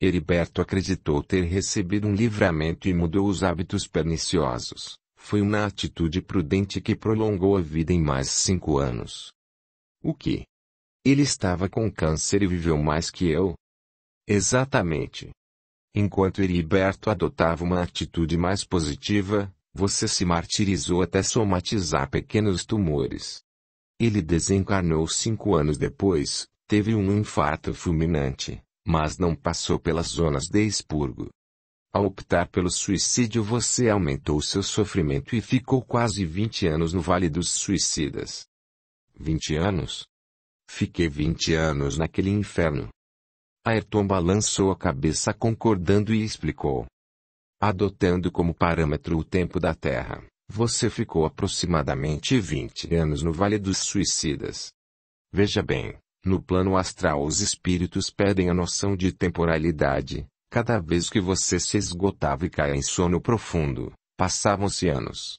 S1: Heriberto acreditou ter recebido um livramento e mudou os hábitos perniciosos. Foi uma atitude prudente que prolongou a vida em mais cinco anos. O que? Ele estava com câncer e viveu mais que eu? Exatamente. Enquanto Heriberto adotava uma atitude mais positiva, você se martirizou até somatizar pequenos tumores. Ele desencarnou cinco anos depois, teve um infarto fulminante, mas não passou pelas zonas de expurgo. Ao optar pelo suicídio, você aumentou seu sofrimento e ficou quase 20 anos no Vale dos Suicidas. 20 anos? Fiquei 20 anos naquele inferno. Ayrton balançou a cabeça concordando e explicou. Adotando como parâmetro o tempo da Terra, você ficou aproximadamente 20 anos no Vale dos Suicidas. Veja bem, no plano astral os espíritos perdem a noção de temporalidade, cada vez que você se esgotava e caia em sono profundo, passavam-se anos.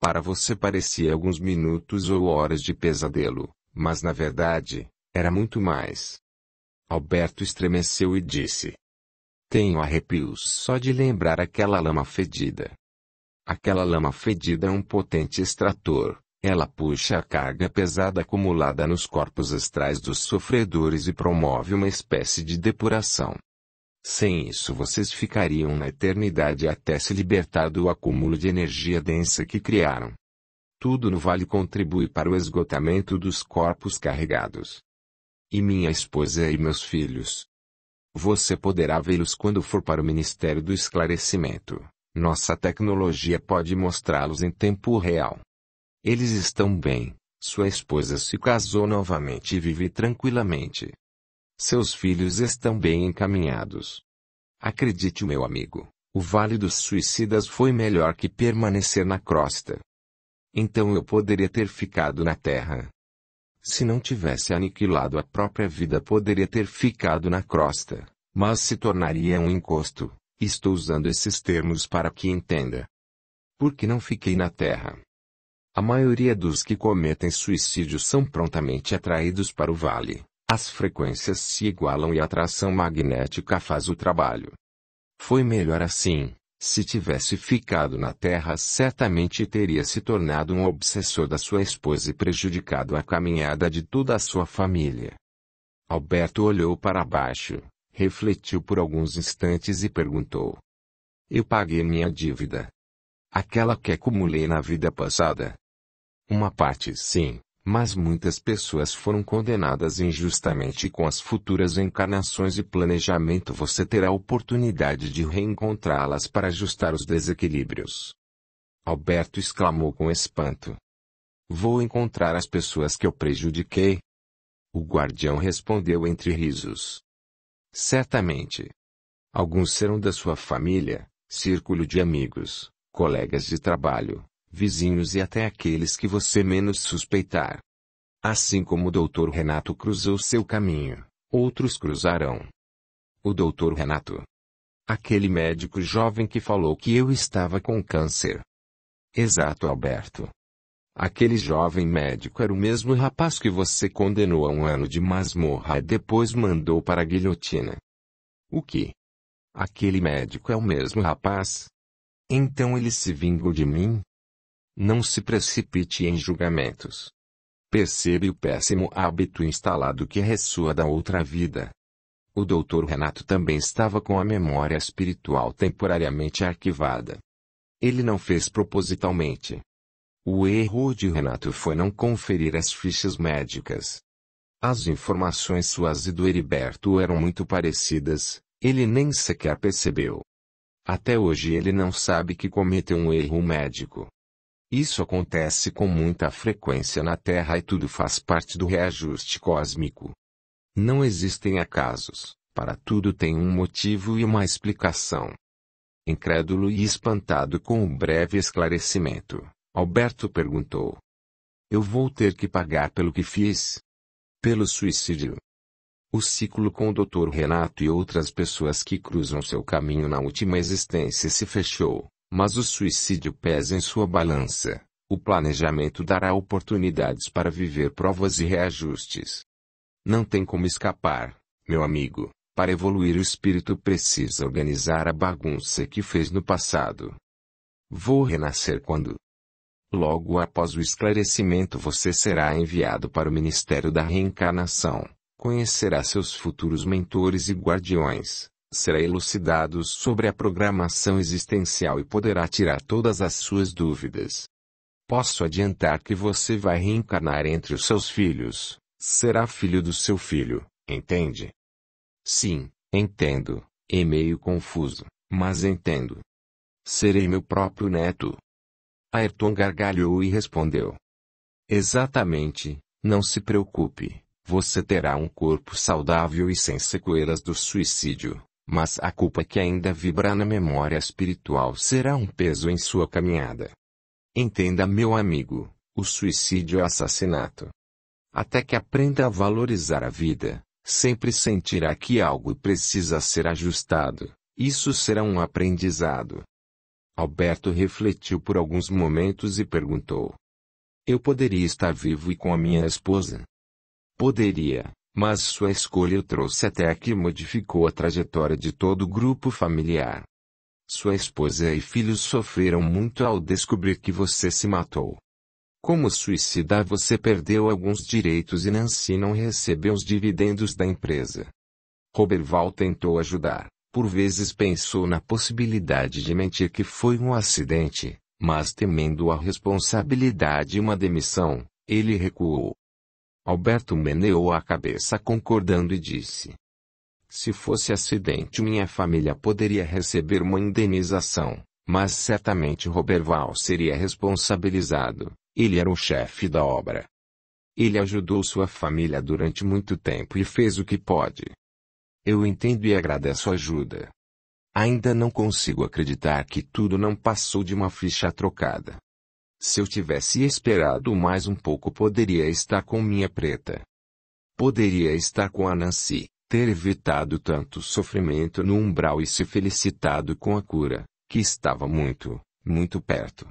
S1: Para você parecia alguns minutos ou horas de pesadelo, mas na verdade, era muito mais. Alberto estremeceu e disse: Tenho arrepios só de lembrar aquela lama fedida. Aquela lama fedida é um potente extrator, ela puxa a carga pesada acumulada nos corpos astrais dos sofredores e promove uma espécie de depuração. Sem isso, vocês ficariam na eternidade até se libertar do acúmulo de energia densa que criaram. Tudo no vale contribui para o esgotamento dos corpos carregados e minha esposa e meus filhos. Você poderá vê-los quando for para o Ministério do Esclarecimento. Nossa tecnologia pode mostrá-los em tempo real. Eles estão bem. Sua esposa se casou novamente e vive tranquilamente. Seus filhos estão bem encaminhados. Acredite, meu amigo, o Vale dos Suicidas foi melhor que permanecer na crosta. Então eu poderia ter ficado na terra, se não tivesse aniquilado a própria vida, poderia ter ficado na crosta, mas se tornaria um encosto. Estou usando esses termos para que entenda. Por que não fiquei na Terra? A maioria dos que cometem suicídio são prontamente atraídos para o vale. As frequências se igualam e a atração magnética faz o trabalho. Foi melhor assim. Se tivesse ficado na terra, certamente teria se tornado um obsessor da sua esposa e prejudicado a caminhada de toda a sua família. Alberto olhou para baixo, refletiu por alguns instantes e perguntou: Eu paguei minha dívida. Aquela que acumulei na vida passada? Uma parte sim, mas muitas pessoas foram condenadas injustamente com as futuras encarnações e planejamento você terá a oportunidade de reencontrá-las para ajustar os desequilíbrios. Alberto exclamou com espanto. Vou encontrar as pessoas que eu prejudiquei? O guardião respondeu entre risos. Certamente. Alguns serão da sua família, círculo de amigos, colegas de trabalho, vizinhos e até aqueles que você menos suspeitar. Assim como o Dr. Renato cruzou seu caminho, outros cruzarão. O Dr. Renato. Aquele médico jovem que falou que eu estava com câncer. Exato, Alberto. Aquele jovem médico era o mesmo rapaz que você condenou a um ano de masmorra e depois mandou para a guilhotina. O que? Aquele médico é o mesmo rapaz? Então ele se vingou de mim? Não se precipite em julgamentos. Percebe o péssimo hábito instalado que ressua da outra vida. O doutor Renato também estava com a memória espiritual temporariamente arquivada. Ele não fez propositalmente. O erro de Renato foi não conferir as fichas médicas. As informações suas e do Heriberto eram muito parecidas, ele nem sequer percebeu. Até hoje ele não sabe que cometeu um erro médico. Isso acontece com muita frequência na Terra e tudo faz parte do reajuste cósmico. Não existem acasos, para tudo tem um motivo e uma explicação. Incrédulo e espantado com o breve esclarecimento, Alberto perguntou: Eu vou ter que pagar pelo que fiz? Pelo suicídio. O ciclo com o Dr. Renato e outras pessoas que cruzam seu caminho na última existência se fechou. Mas o suicídio pesa em sua balança. O planejamento dará oportunidades para viver provas e reajustes. Não tem como escapar, meu amigo. Para evoluir o espírito precisa organizar a bagunça que fez no passado. Vou renascer quando? Logo após o esclarecimento, você será enviado para o Ministério da Reencarnação. Conhecerá seus futuros mentores e guardiões será elucidado sobre a programação existencial e poderá tirar todas as suas dúvidas. Posso adiantar que você vai reencarnar entre os seus filhos, será filho do seu filho, entende? Sim, entendo, é meio confuso, mas entendo. Serei meu próprio neto. Ayrton gargalhou e respondeu. Exatamente, não se preocupe, você terá um corpo saudável e sem sequelas do suicídio mas a culpa que ainda vibra na memória espiritual será um peso em sua caminhada. Entenda, meu amigo, o suicídio é assassinato. Até que aprenda a valorizar a vida, sempre sentirá que algo precisa ser ajustado. Isso será um aprendizado. Alberto refletiu por alguns momentos e perguntou: Eu poderia estar vivo e com a minha esposa? Poderia, mas sua escolha o trouxe até aqui e modificou a trajetória de todo o grupo familiar. Sua esposa e filhos sofreram muito ao descobrir que você se matou. Como suicida, você perdeu alguns direitos e Nancy não recebeu os dividendos da empresa. Roberval tentou ajudar, por vezes pensou na possibilidade de mentir que foi um acidente, mas temendo a responsabilidade e uma demissão, ele recuou. Alberto meneou a cabeça concordando e disse: Se fosse acidente, minha família poderia receber uma indenização, mas certamente Roberval seria responsabilizado. Ele era o chefe da obra. Ele ajudou sua família durante muito tempo e fez o que pode. Eu entendo e agradeço a ajuda. Ainda não consigo acreditar que tudo não passou de uma ficha trocada. Se eu tivesse esperado mais um pouco, poderia estar com minha preta. Poderia estar com a Nancy, ter evitado tanto sofrimento no umbral e se felicitado com a cura, que estava muito, muito perto.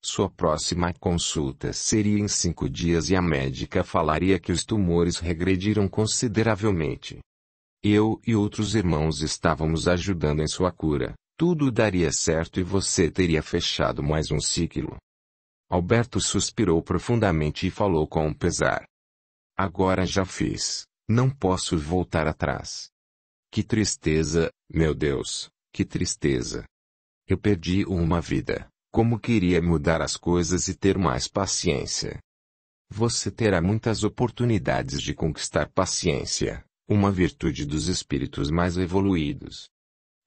S1: Sua próxima consulta seria em cinco dias e a médica falaria que os tumores regrediram consideravelmente. Eu e outros irmãos estávamos ajudando em sua cura, tudo daria certo e você teria fechado mais um ciclo. Alberto suspirou profundamente e falou com pesar. Agora já fiz. Não posso voltar atrás. Que tristeza, meu Deus, que tristeza. Eu perdi uma vida. Como queria mudar as coisas e ter mais paciência. Você terá muitas oportunidades de conquistar paciência, uma virtude dos espíritos mais evoluídos.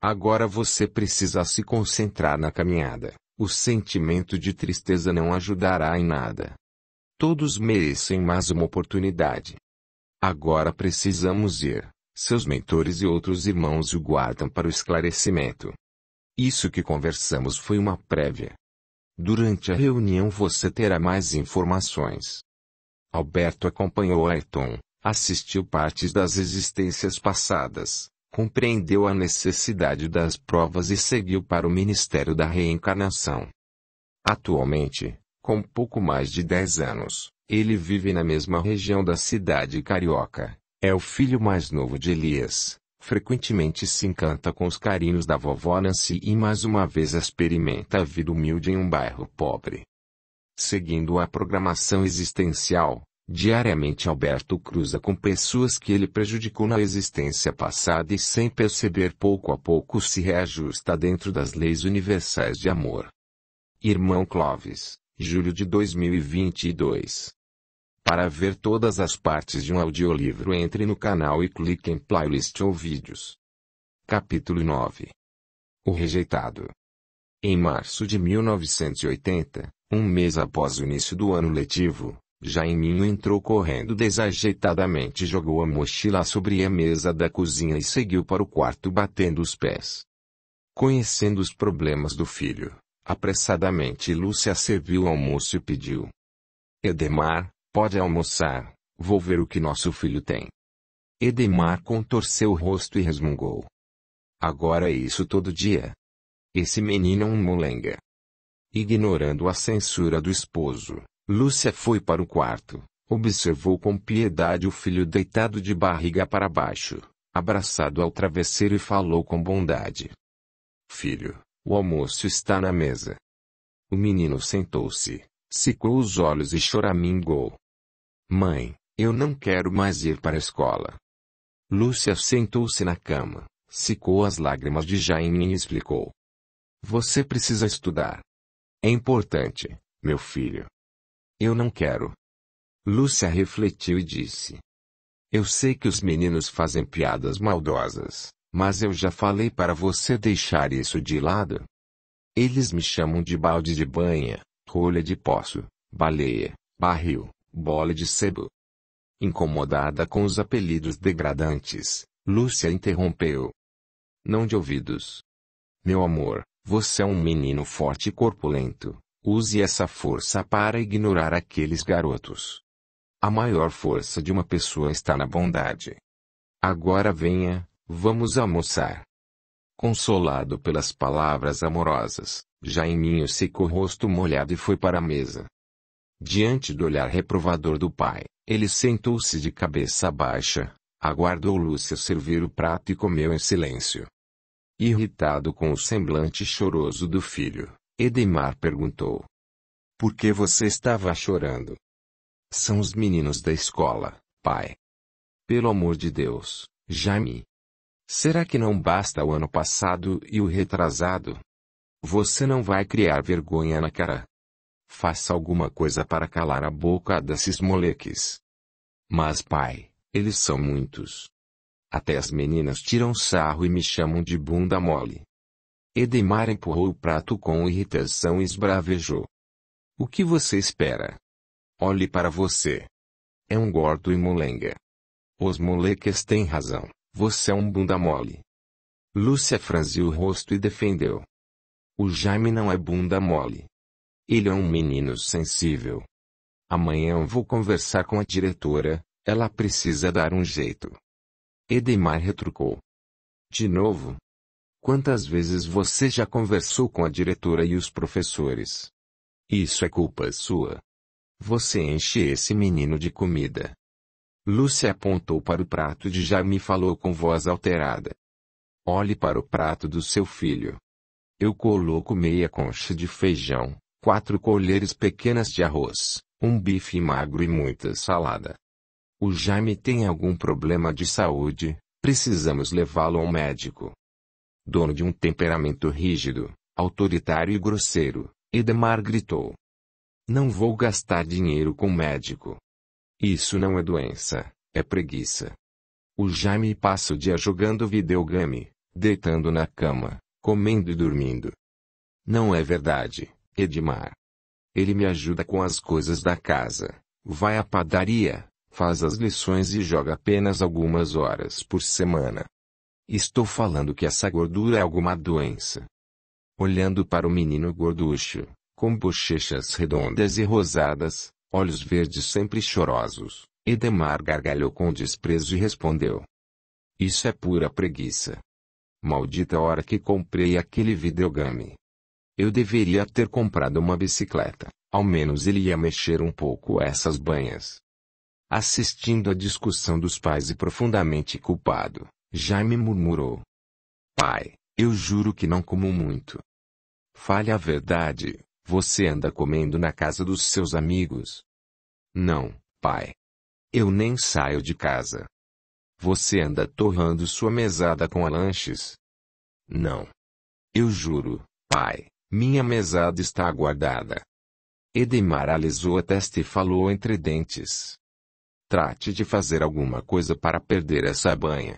S1: Agora você precisa se concentrar na caminhada. O sentimento de tristeza não ajudará em nada. Todos merecem mais uma oportunidade. Agora precisamos ir. Seus mentores e outros irmãos o guardam para o esclarecimento. Isso que conversamos foi uma prévia. Durante a reunião você terá mais informações. Alberto acompanhou Ayrton, assistiu partes das existências passadas, compreendeu a necessidade das provas e seguiu para o Ministério da Reencarnação. Atualmente, com pouco mais de 10 anos, ele vive na mesma região da cidade carioca. É o filho mais novo de Elias. Frequentemente se encanta com os carinhos da vovó Nancy e mais uma vez experimenta a vida humilde em um bairro pobre. Seguindo a programação existencial, Diariamente Alberto cruza com pessoas que ele prejudicou na existência passada e sem perceber pouco a pouco se reajusta dentro das leis universais de amor. Irmão Clovis, julho de 2022. Para ver todas as partes de um audiolivro entre no canal e clique em playlist ou vídeos. Capítulo 9. O rejeitado. Em março de 1980, um mês após o início do ano letivo, Jaiminho entrou correndo desajeitadamente, jogou a mochila sobre a mesa da cozinha e seguiu para o quarto batendo os pés. Conhecendo os problemas do filho, apressadamente Lúcia serviu o almoço e pediu: Edemar, pode almoçar, vou ver o que nosso filho tem. Edemar contorceu o rosto e resmungou. Agora é isso todo dia. Esse menino é um molenga. Ignorando a censura do esposo, Lúcia foi para o quarto, observou com piedade o filho deitado de barriga para baixo, abraçado ao travesseiro e falou com bondade: Filho, o almoço está na mesa. O menino sentou-se, secou os olhos e choramingou. Mãe, eu não quero mais ir para a escola. Lúcia sentou-se na cama, secou as lágrimas de Jaime e explicou. Você precisa estudar. É importante, meu filho. Eu não quero. Lúcia refletiu e disse: Eu sei que os meninos fazem piadas maldosas, mas eu já falei para você deixar isso de lado. Eles me chamam de balde de banha, rolha de poço, baleia, barril, bola de sebo. Incomodada com os apelidos degradantes, Lúcia interrompeu. Não de ouvidos. Meu amor, você é um menino forte e corpulento, Use essa força para ignorar aqueles garotos. A maior força de uma pessoa está na bondade. Agora venha, vamos almoçar. Consolado pelas palavras amorosas, Jaiminho secou o rosto molhado e foi para a mesa. Diante do olhar reprovador do pai, ele sentou-se de cabeça baixa, aguardou Lúcia servir o prato e comeu em silêncio. Irritado com o semblante choroso do filho, Edemar perguntou. Por que você estava chorando? São os meninos da escola, pai. Pelo amor de Deus, Jaime. Será que não basta o ano passado e o retrasado? Você não vai criar vergonha na cara. Faça alguma coisa para calar a boca desses moleques. Mas pai, eles são muitos. Até as meninas tiram sarro e me chamam de bunda mole. Edemar empurrou o prato com irritação e esbravejou. O que você espera? Olhe para você. É um gordo e molenga. Os moleques têm razão. Você é um bunda mole. Lúcia franziu o rosto e defendeu. O Jaime não é bunda mole. Ele é um menino sensível. Amanhã eu vou conversar com a diretora, ela precisa dar um jeito. Edemar retrucou. De novo? Quantas vezes você já conversou com a diretora e os professores? Isso é culpa sua. Você enche esse menino de comida. Lúcia apontou para o prato de Jaime e falou com voz alterada. Olhe para o prato do seu filho. Eu coloco meia concha de feijão, quatro colheres pequenas de arroz, um bife magro e muita salada. O Jaime tem algum problema de saúde, precisamos levá-lo ao médico dono de um temperamento rígido, autoritário e grosseiro, Edmar gritou. Não vou gastar dinheiro com médico. Isso não é doença, é preguiça. O Jaime passa o dia jogando videogame, deitando na cama, comendo e dormindo. Não é verdade, Edmar. Ele me ajuda com as coisas da casa, vai à padaria, faz as lições e joga apenas algumas horas por semana. Estou falando que essa gordura é alguma doença. Olhando para o menino gorducho, com bochechas redondas e rosadas, olhos verdes sempre chorosos, Edemar gargalhou com desprezo e respondeu. Isso é pura preguiça. Maldita hora que comprei aquele videogame. Eu deveria ter comprado uma bicicleta, ao menos ele ia mexer um pouco essas banhas. Assistindo à discussão dos pais e profundamente culpado, Jaime murmurou. Pai, eu juro que não como muito. Fale a verdade, você anda comendo na casa dos seus amigos. Não, pai. Eu nem saio de casa. Você anda torrando sua mesada com lanches? Não. Eu juro, pai, minha mesada está aguardada. Edemar alisou a testa e falou entre dentes. Trate de fazer alguma coisa para perder essa banha.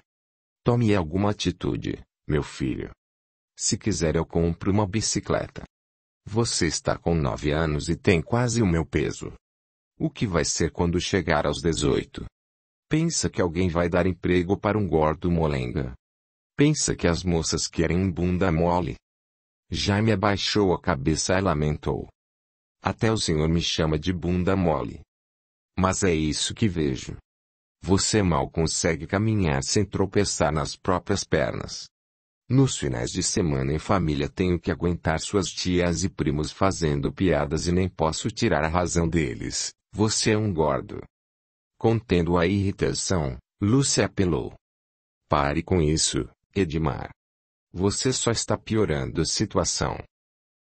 S1: Tome alguma atitude, meu filho. Se quiser eu compro uma bicicleta. Você está com nove anos e tem quase o meu peso. O que vai ser quando chegar aos 18? Pensa que alguém vai dar emprego para um gordo molenga? Pensa que as moças querem um bunda mole? Jaime abaixou a cabeça e lamentou. Até o senhor me chama de bunda mole. Mas é isso que vejo. Você mal consegue caminhar sem tropeçar nas próprias pernas. Nos finais de semana em família tenho que aguentar suas tias e primos fazendo piadas e nem posso tirar a razão deles. Você é um gordo. Contendo a irritação, Lúcia apelou. Pare com isso, Edmar. Você só está piorando a situação.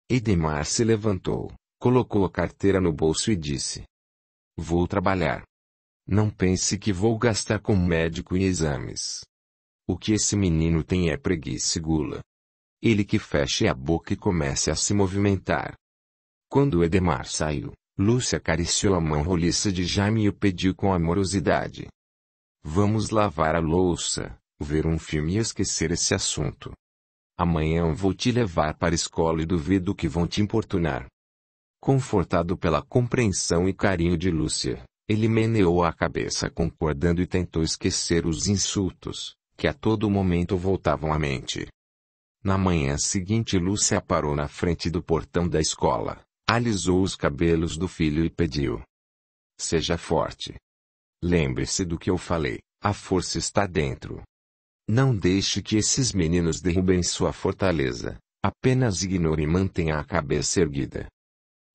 S1: Edmar se levantou, colocou a carteira no bolso e disse: Vou trabalhar. Não pense que vou gastar com médico e exames. O que esse menino tem é preguiça e gula. Ele que feche a boca e comece a se movimentar. Quando Edemar saiu, Lúcia acariciou a mão roliça de Jaime e o pediu com amorosidade. Vamos lavar a louça, ver um filme e esquecer esse assunto. Amanhã vou te levar para a escola e duvido que vão te importunar. Confortado pela compreensão e carinho de Lúcia, ele meneou a cabeça concordando e tentou esquecer os insultos, que a todo momento voltavam à mente. Na manhã seguinte, Lúcia parou na frente do portão da escola, alisou os cabelos do filho e pediu: Seja forte. Lembre-se do que eu falei, a força está dentro. Não deixe que esses meninos derrubem sua fortaleza, apenas ignore e mantenha a cabeça erguida.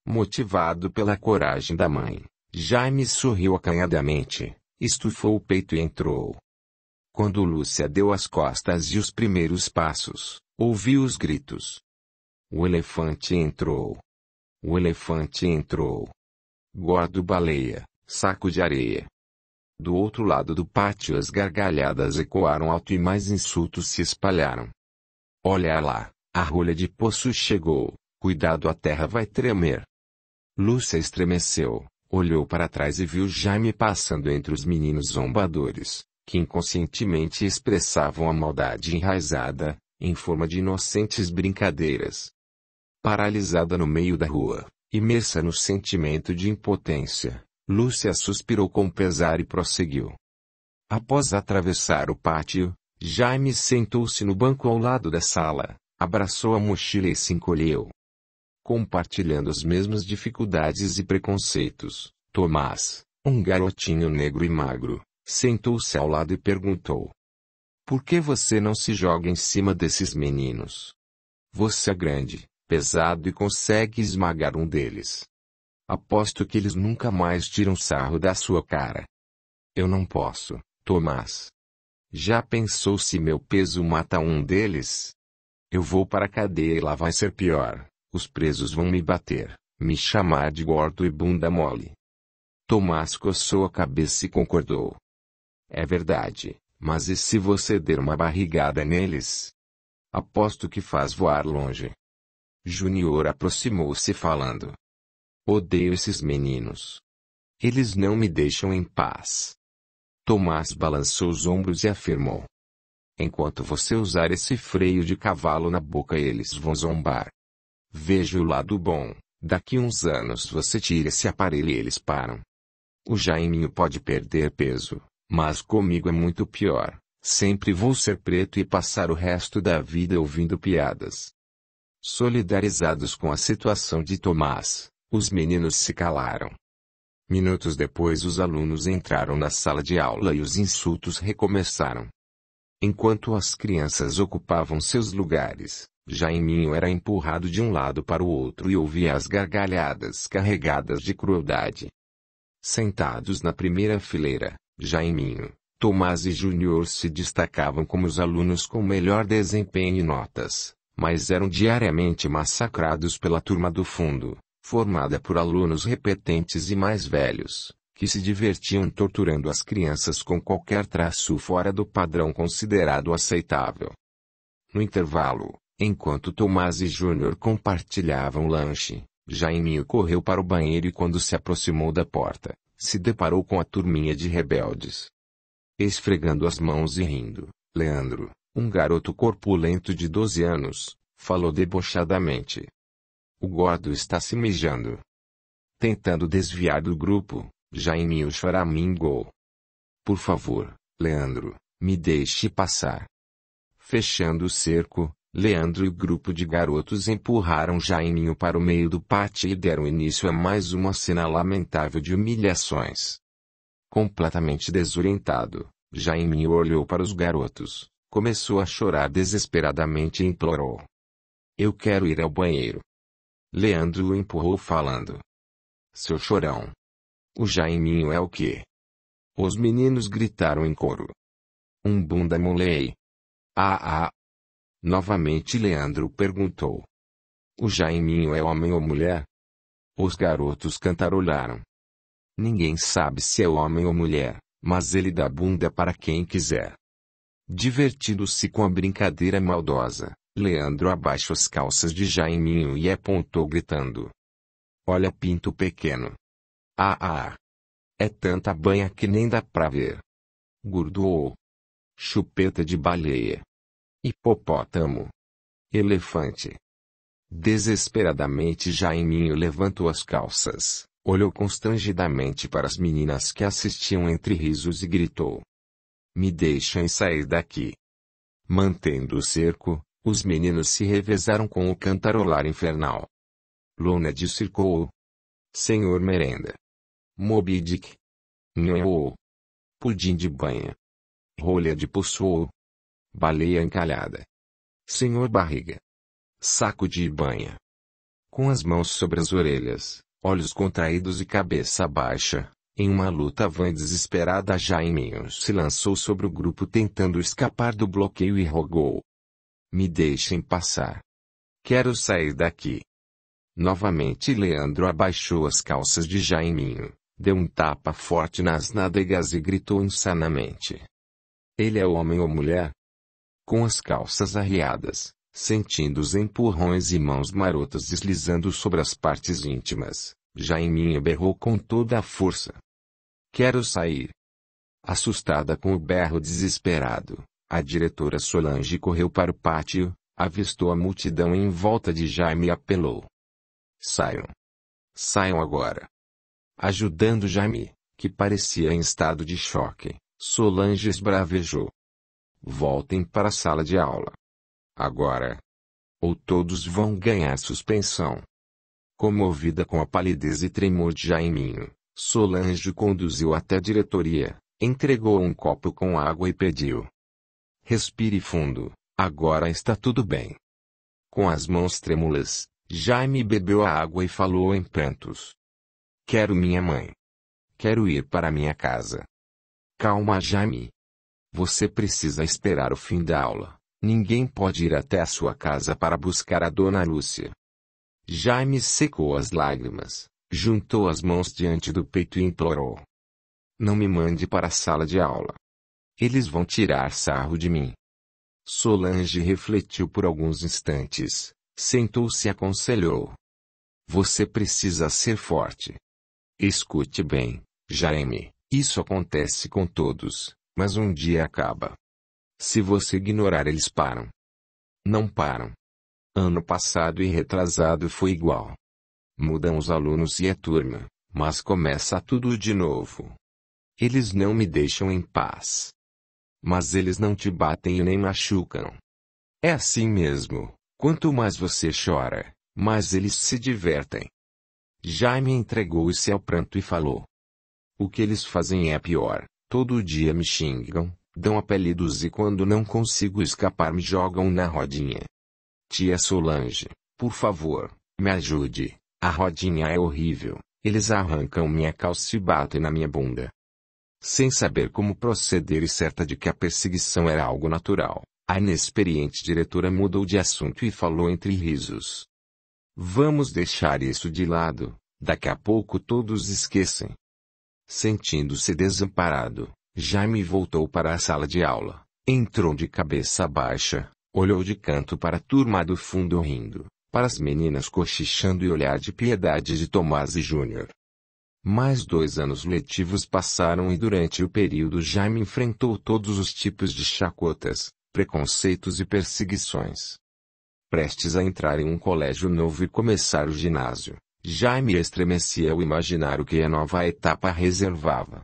S1: Motivado pela coragem da mãe, Jaime sorriu acanhadamente, estufou o peito e entrou. Quando Lúcia deu as costas e os primeiros passos, ouviu os gritos. O elefante entrou. O elefante entrou. Gordo baleia, saco de areia. Do outro lado do pátio as gargalhadas ecoaram alto e mais insultos se espalharam. Olha lá, a rolha de poço chegou, cuidado a terra vai tremer. Lúcia estremeceu, Olhou para trás e viu Jaime passando entre os meninos zombadores, que inconscientemente expressavam a maldade enraizada, em forma de inocentes brincadeiras. Paralisada no meio da rua, imersa no sentimento de impotência, Lúcia suspirou com pesar e prosseguiu. Após atravessar o pátio, Jaime sentou-se no banco ao lado da sala, abraçou a mochila e se encolheu compartilhando as mesmas dificuldades e preconceitos. Tomás, um garotinho negro e magro, sentou-se ao lado e perguntou: Por que você não se joga em cima desses meninos? Você é grande, pesado e consegue esmagar um deles. Aposto que eles nunca mais tiram sarro da sua cara. Eu não posso, Tomás. Já pensou se meu peso mata um deles? Eu vou para a cadeia e lá vai ser pior. Os presos vão me bater, me chamar de gordo e bunda mole. Tomás coçou a cabeça e concordou. É verdade, mas e se você der uma barrigada neles? Aposto que faz voar longe. Júnior aproximou-se falando. Odeio esses meninos. Eles não me deixam em paz. Tomás balançou os ombros e afirmou. Enquanto você usar esse freio de cavalo na boca, eles vão zombar. Veja o lado bom. Daqui uns anos você tira esse aparelho e eles param. O Jaiminho pode perder peso, mas comigo é muito pior. Sempre vou ser preto e passar o resto da vida ouvindo piadas. Solidarizados com a situação de Tomás, os meninos se calaram. Minutos depois, os alunos entraram na sala de aula e os insultos recomeçaram. Enquanto as crianças ocupavam seus lugares, Jaiminho era empurrado de um lado para o outro e ouvia as gargalhadas carregadas de crueldade. Sentados na primeira fileira, Jaiminho, Tomás e Júnior se destacavam como os alunos com melhor desempenho e notas, mas eram diariamente massacrados pela turma do fundo, formada por alunos repetentes e mais velhos, que se divertiam torturando as crianças com qualquer traço fora do padrão considerado aceitável. No intervalo, Enquanto Tomás e Júnior compartilhavam lanche, Jaime correu para o banheiro e quando se aproximou da porta, se deparou com a turminha de rebeldes. Esfregando as mãos e rindo, Leandro, um garoto corpulento de 12 anos, falou debochadamente. O gordo está se mijando. Tentando desviar do grupo, Jaime choramingou. Por favor, Leandro, me deixe passar. Fechando o cerco, Leandro e o grupo de garotos empurraram Jaiminho para o meio do pátio e deram início a mais uma cena lamentável de humilhações. Completamente desorientado, Jaiminho olhou para os garotos, começou a chorar desesperadamente e implorou: Eu quero ir ao banheiro. Leandro o empurrou falando: Seu chorão. O Jaiminho é o quê? Os meninos gritaram em coro. Um bunda molei. Ah ah, Novamente Leandro perguntou. O Jaiminho é homem ou mulher? Os garotos cantarolaram. Ninguém sabe se é homem ou mulher, mas ele dá bunda para quem quiser. Divertindo-se com a brincadeira maldosa, Leandro abaixou as calças de Jaiminho e apontou gritando. Olha pinto pequeno. Ah ah. ah. É tanta banha que nem dá pra ver. ou Chupeta de baleia. Hipopótamo. Elefante. Desesperadamente Jaiminho levantou as calças, olhou constrangidamente para as meninas que assistiam entre risos e gritou. Me deixem sair daqui. Mantendo o cerco, os meninos se revezaram com o cantarolar infernal. Lona de circo, Senhor Merenda. Moby Dick. Nhoô. Pudim de banha. Rolha de poço. Baleia encalhada. Senhor barriga. Saco de banha. Com as mãos sobre as orelhas, olhos contraídos e cabeça baixa, em uma luta vã e desesperada Jaiminho se lançou sobre o grupo tentando escapar do bloqueio e rogou. Me deixem passar. Quero sair daqui. Novamente Leandro abaixou as calças de Jaiminho, deu um tapa forte nas nádegas e gritou insanamente. Ele é homem ou mulher? com as calças arriadas, sentindo os empurrões e mãos marotas deslizando sobre as partes íntimas, já em berrou com toda a força. Quero sair. Assustada com o berro desesperado, a diretora Solange correu para o pátio, avistou a multidão em volta de Jaime e apelou. Saiam. Saiam agora. Ajudando Jaime, que parecia em estado de choque, Solange esbravejou. Voltem para a sala de aula. Agora. Ou todos vão ganhar suspensão. Comovida com a palidez e tremor de Jaiminho, Solange o conduziu até a diretoria, entregou um copo com água e pediu. Respire fundo, agora está tudo bem. Com as mãos trêmulas, Jaime bebeu a água e falou em prantos. Quero minha mãe. Quero ir para minha casa. Calma, Jaime, você precisa esperar o fim da aula. Ninguém pode ir até a sua casa para buscar a dona Lúcia. Jaime secou as lágrimas, juntou as mãos diante do peito e implorou: Não me mande para a sala de aula. Eles vão tirar sarro de mim. Solange refletiu por alguns instantes, sentou-se e aconselhou: Você precisa ser forte. Escute bem, Jaime, isso acontece com todos, mas um dia acaba. Se você ignorar, eles param. Não param. Ano passado e retrasado foi igual. Mudam os alunos e a turma, mas começa tudo de novo. Eles não me deixam em paz. Mas eles não te batem e nem machucam. É assim mesmo, quanto mais você chora, mais eles se divertem. Jaime entregou-se ao pranto e falou: O que eles fazem é pior. Todo dia me xingam, dão apelidos e quando não consigo escapar me jogam na rodinha. Tia Solange, por favor, me ajude. A rodinha é horrível. Eles arrancam minha calça e batem na minha bunda. Sem saber como proceder e certa de que a perseguição era algo natural, a inexperiente diretora mudou de assunto e falou entre risos. Vamos deixar isso de lado, daqui a pouco todos esquecem. Sentindo-se desamparado, Jaime voltou para a sala de aula. Entrou de cabeça baixa, olhou de canto para a turma do fundo rindo, para as meninas cochichando e olhar de piedade de Tomás e Júnior. Mais dois anos letivos passaram e durante o período Jaime enfrentou todos os tipos de chacotas, preconceitos e perseguições. Prestes a entrar em um colégio novo e começar o ginásio, Jaime estremecia ao imaginar o que a nova etapa reservava.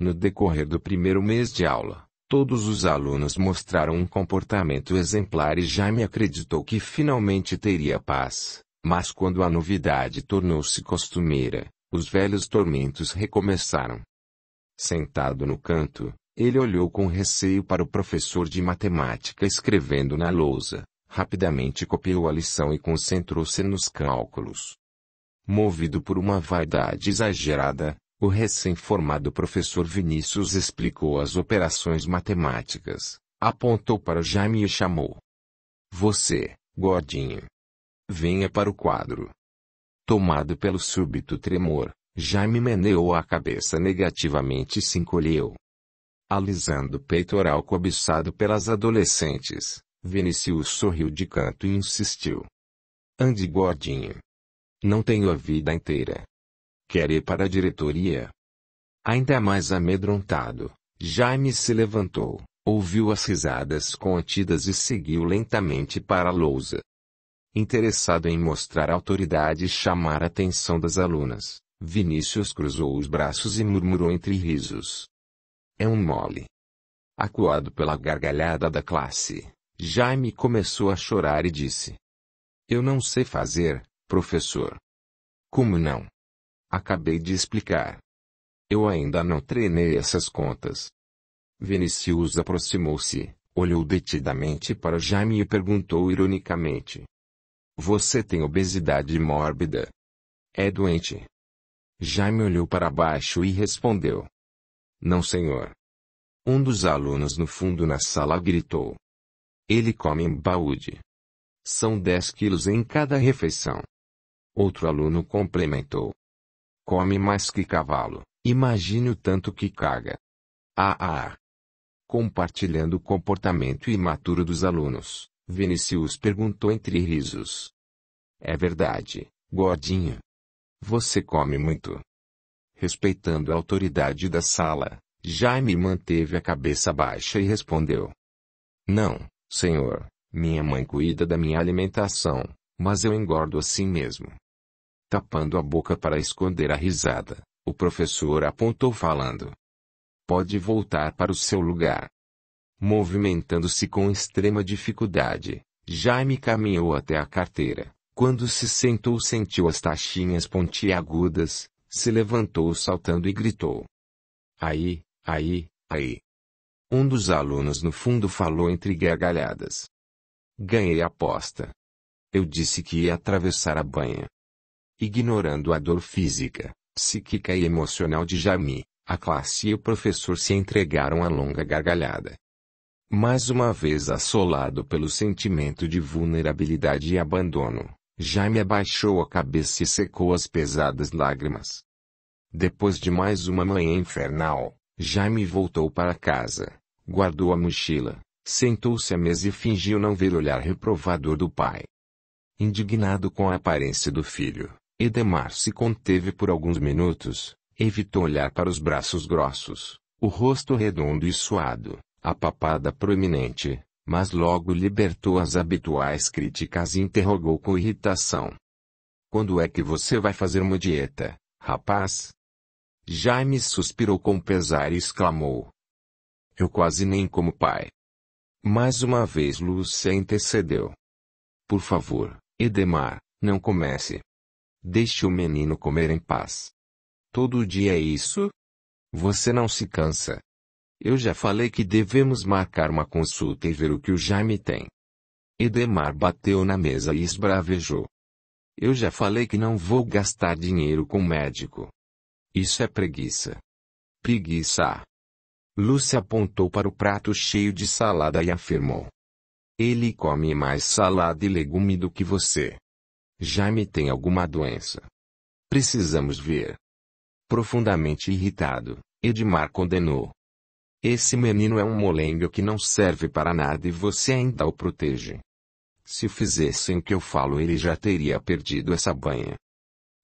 S1: No decorrer do primeiro mês de aula, todos os alunos mostraram um comportamento exemplar e Jaime acreditou que finalmente teria paz. Mas quando a novidade tornou-se costumeira, os velhos tormentos recomeçaram. Sentado no canto, ele olhou com receio para o professor de matemática escrevendo na lousa. Rapidamente copiou a lição e concentrou-se nos cálculos. Movido por uma vaidade exagerada, o recém-formado professor Vinícius explicou as operações matemáticas, apontou para Jaime e chamou. Você, gordinho. Venha para o quadro. Tomado pelo súbito tremor, Jaime meneou a cabeça negativamente e se encolheu. Alisando o peitoral cobiçado pelas adolescentes, Vinícius sorriu de canto e insistiu. Ande gordinho. Não tenho a vida inteira. Quer ir para a diretoria? Ainda é mais amedrontado, Jaime se levantou, ouviu as risadas contidas e seguiu lentamente para a lousa. Interessado em mostrar autoridade e chamar a atenção das alunas, Vinícius cruzou os braços e murmurou entre risos. É um mole. Acuado pela gargalhada da classe, Jaime começou a chorar e disse: Eu não sei fazer, Professor. Como não? Acabei de explicar. Eu ainda não treinei essas contas. Vinicius aproximou-se, olhou detidamente para Jaime e perguntou ironicamente: Você tem obesidade mórbida? É doente? Jaime olhou para baixo e respondeu: Não, senhor. Um dos alunos no fundo na sala gritou: Ele come embaúde. São 10 quilos em cada refeição. Outro aluno complementou. Come mais que cavalo, imagine o tanto que caga. Ah, ah, ah. Compartilhando o comportamento imaturo dos alunos, Vinicius perguntou entre risos. É verdade, gordinho. Você come muito. Respeitando a autoridade da sala, Jaime manteve a cabeça baixa e respondeu: Não, senhor, minha mãe cuida da minha alimentação, mas eu engordo assim mesmo. Tapando a boca para esconder a risada, o professor apontou falando. Pode voltar para o seu lugar. Movimentando-se com extrema dificuldade, Jaime caminhou até a carteira. Quando se sentou, sentiu as taxinhas pontiagudas, se levantou saltando e gritou. Aí, aí, aí. Um dos alunos no fundo falou entre gargalhadas. Ganhei a aposta. Eu disse que ia atravessar a banha. Ignorando a dor física, psíquica e emocional de Jami, a classe e o professor se entregaram a longa gargalhada. Mais uma vez assolado pelo sentimento de vulnerabilidade e abandono, Jaime abaixou a cabeça e secou as pesadas lágrimas. Depois de mais uma manhã infernal, Jaime voltou para casa, guardou a mochila, sentou-se à mesa e fingiu não ver o olhar reprovador do pai. Indignado com a aparência do filho, Edemar se conteve por alguns minutos, evitou olhar para os braços grossos, o rosto redondo e suado, a papada proeminente, mas logo libertou as habituais críticas e interrogou com irritação. Quando é que você vai fazer uma dieta, rapaz? Jaime suspirou com pesar e exclamou. Eu quase nem como pai. Mais uma vez Lúcia intercedeu. Por favor, Edemar, não comece. Deixe o menino comer em paz. Todo dia é isso? Você não se cansa. Eu já falei que devemos marcar uma consulta e ver o que o Jaime tem. Edemar bateu na mesa e esbravejou. Eu já falei que não vou gastar dinheiro com médico. Isso é preguiça. Preguiça. Lúcia apontou para o prato cheio de salada e afirmou. Ele come mais salada e legume do que você. Jaime tem alguma doença. Precisamos ver. Profundamente irritado, Edmar condenou. Esse menino é um molengo que não serve para nada e você ainda o protege. Se fizessem o que eu falo, ele já teria perdido essa banha.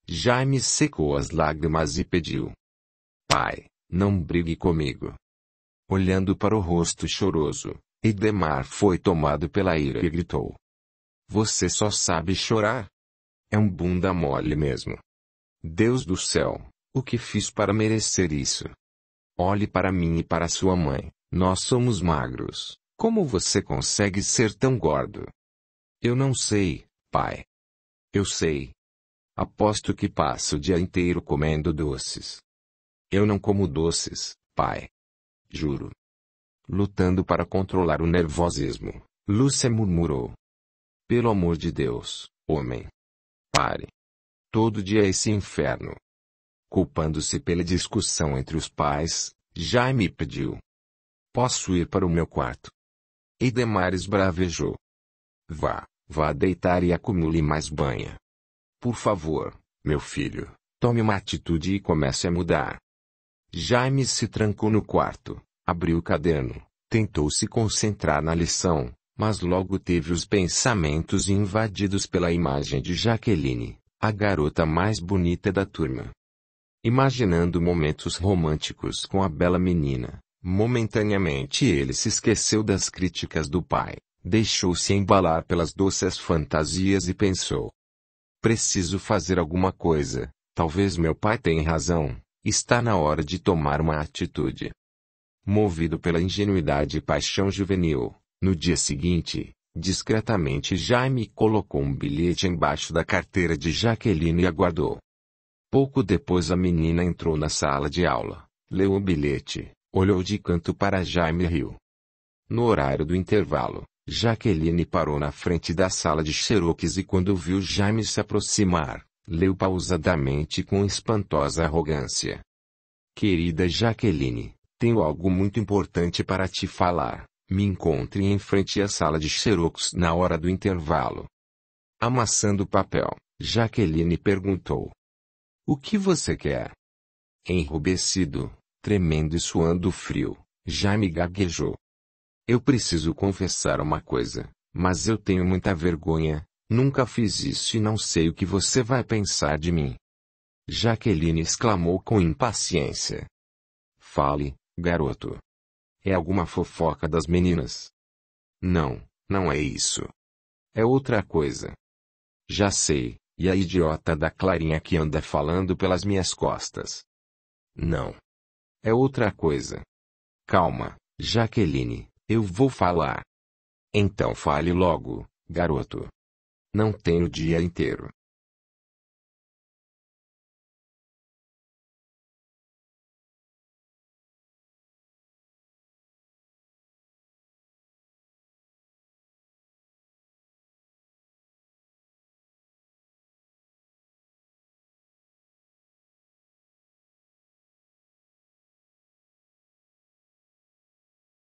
S1: Jaime secou as lágrimas e pediu: Pai, não brigue comigo. Olhando para o rosto choroso, Edmar foi tomado pela ira e gritou: Você só sabe chorar. É um bunda mole mesmo. Deus do céu, o que fiz para merecer isso? Olhe para mim e para sua mãe, nós somos magros. Como você consegue ser tão gordo? Eu não sei, pai. Eu sei. Aposto que passo o dia inteiro comendo doces. Eu não como doces, pai. Juro. Lutando para controlar o nervosismo, Lúcia murmurou. Pelo amor de Deus, homem, Pare. Todo dia esse inferno. Culpando-se pela discussão entre os pais, Jaime pediu. Posso ir para o meu quarto? Demares bravejou. Vá, vá deitar e acumule mais banha. Por favor, meu filho, tome uma atitude e comece a mudar. Jaime se trancou no quarto, abriu o caderno, tentou se concentrar na lição, mas logo teve os pensamentos invadidos pela imagem de Jaqueline, a garota mais bonita da turma. Imaginando momentos românticos com a bela menina, momentaneamente ele se esqueceu das críticas do pai, deixou-se embalar pelas doces fantasias e pensou: preciso fazer alguma coisa, talvez meu pai tenha razão, está na hora de tomar uma atitude. Movido pela ingenuidade e paixão juvenil, no dia seguinte, discretamente Jaime colocou um bilhete embaixo da carteira de Jaqueline e aguardou. Pouco depois a menina entrou na sala de aula, leu o bilhete, olhou de canto para Jaime e riu. No horário do intervalo, Jaqueline parou na frente da sala de xeroques e quando viu Jaime se aproximar, leu pausadamente com espantosa arrogância. Querida Jaqueline, tenho algo muito importante para te falar. Me encontre em frente à sala de xerox na hora do intervalo. Amassando o papel, Jaqueline perguntou: O que você quer? Enrubescido, tremendo e suando frio, Jaime gaguejou. Eu preciso confessar uma coisa, mas eu tenho muita vergonha, nunca fiz isso e não sei o que você vai pensar de mim. Jaqueline exclamou com impaciência. Fale, garoto. É alguma fofoca das meninas. Não, não é isso. É outra coisa. Já sei, e a idiota da Clarinha que anda falando pelas minhas costas. Não. É outra coisa. Calma, Jaqueline, eu vou falar. Então fale logo, garoto. Não tenho o dia inteiro.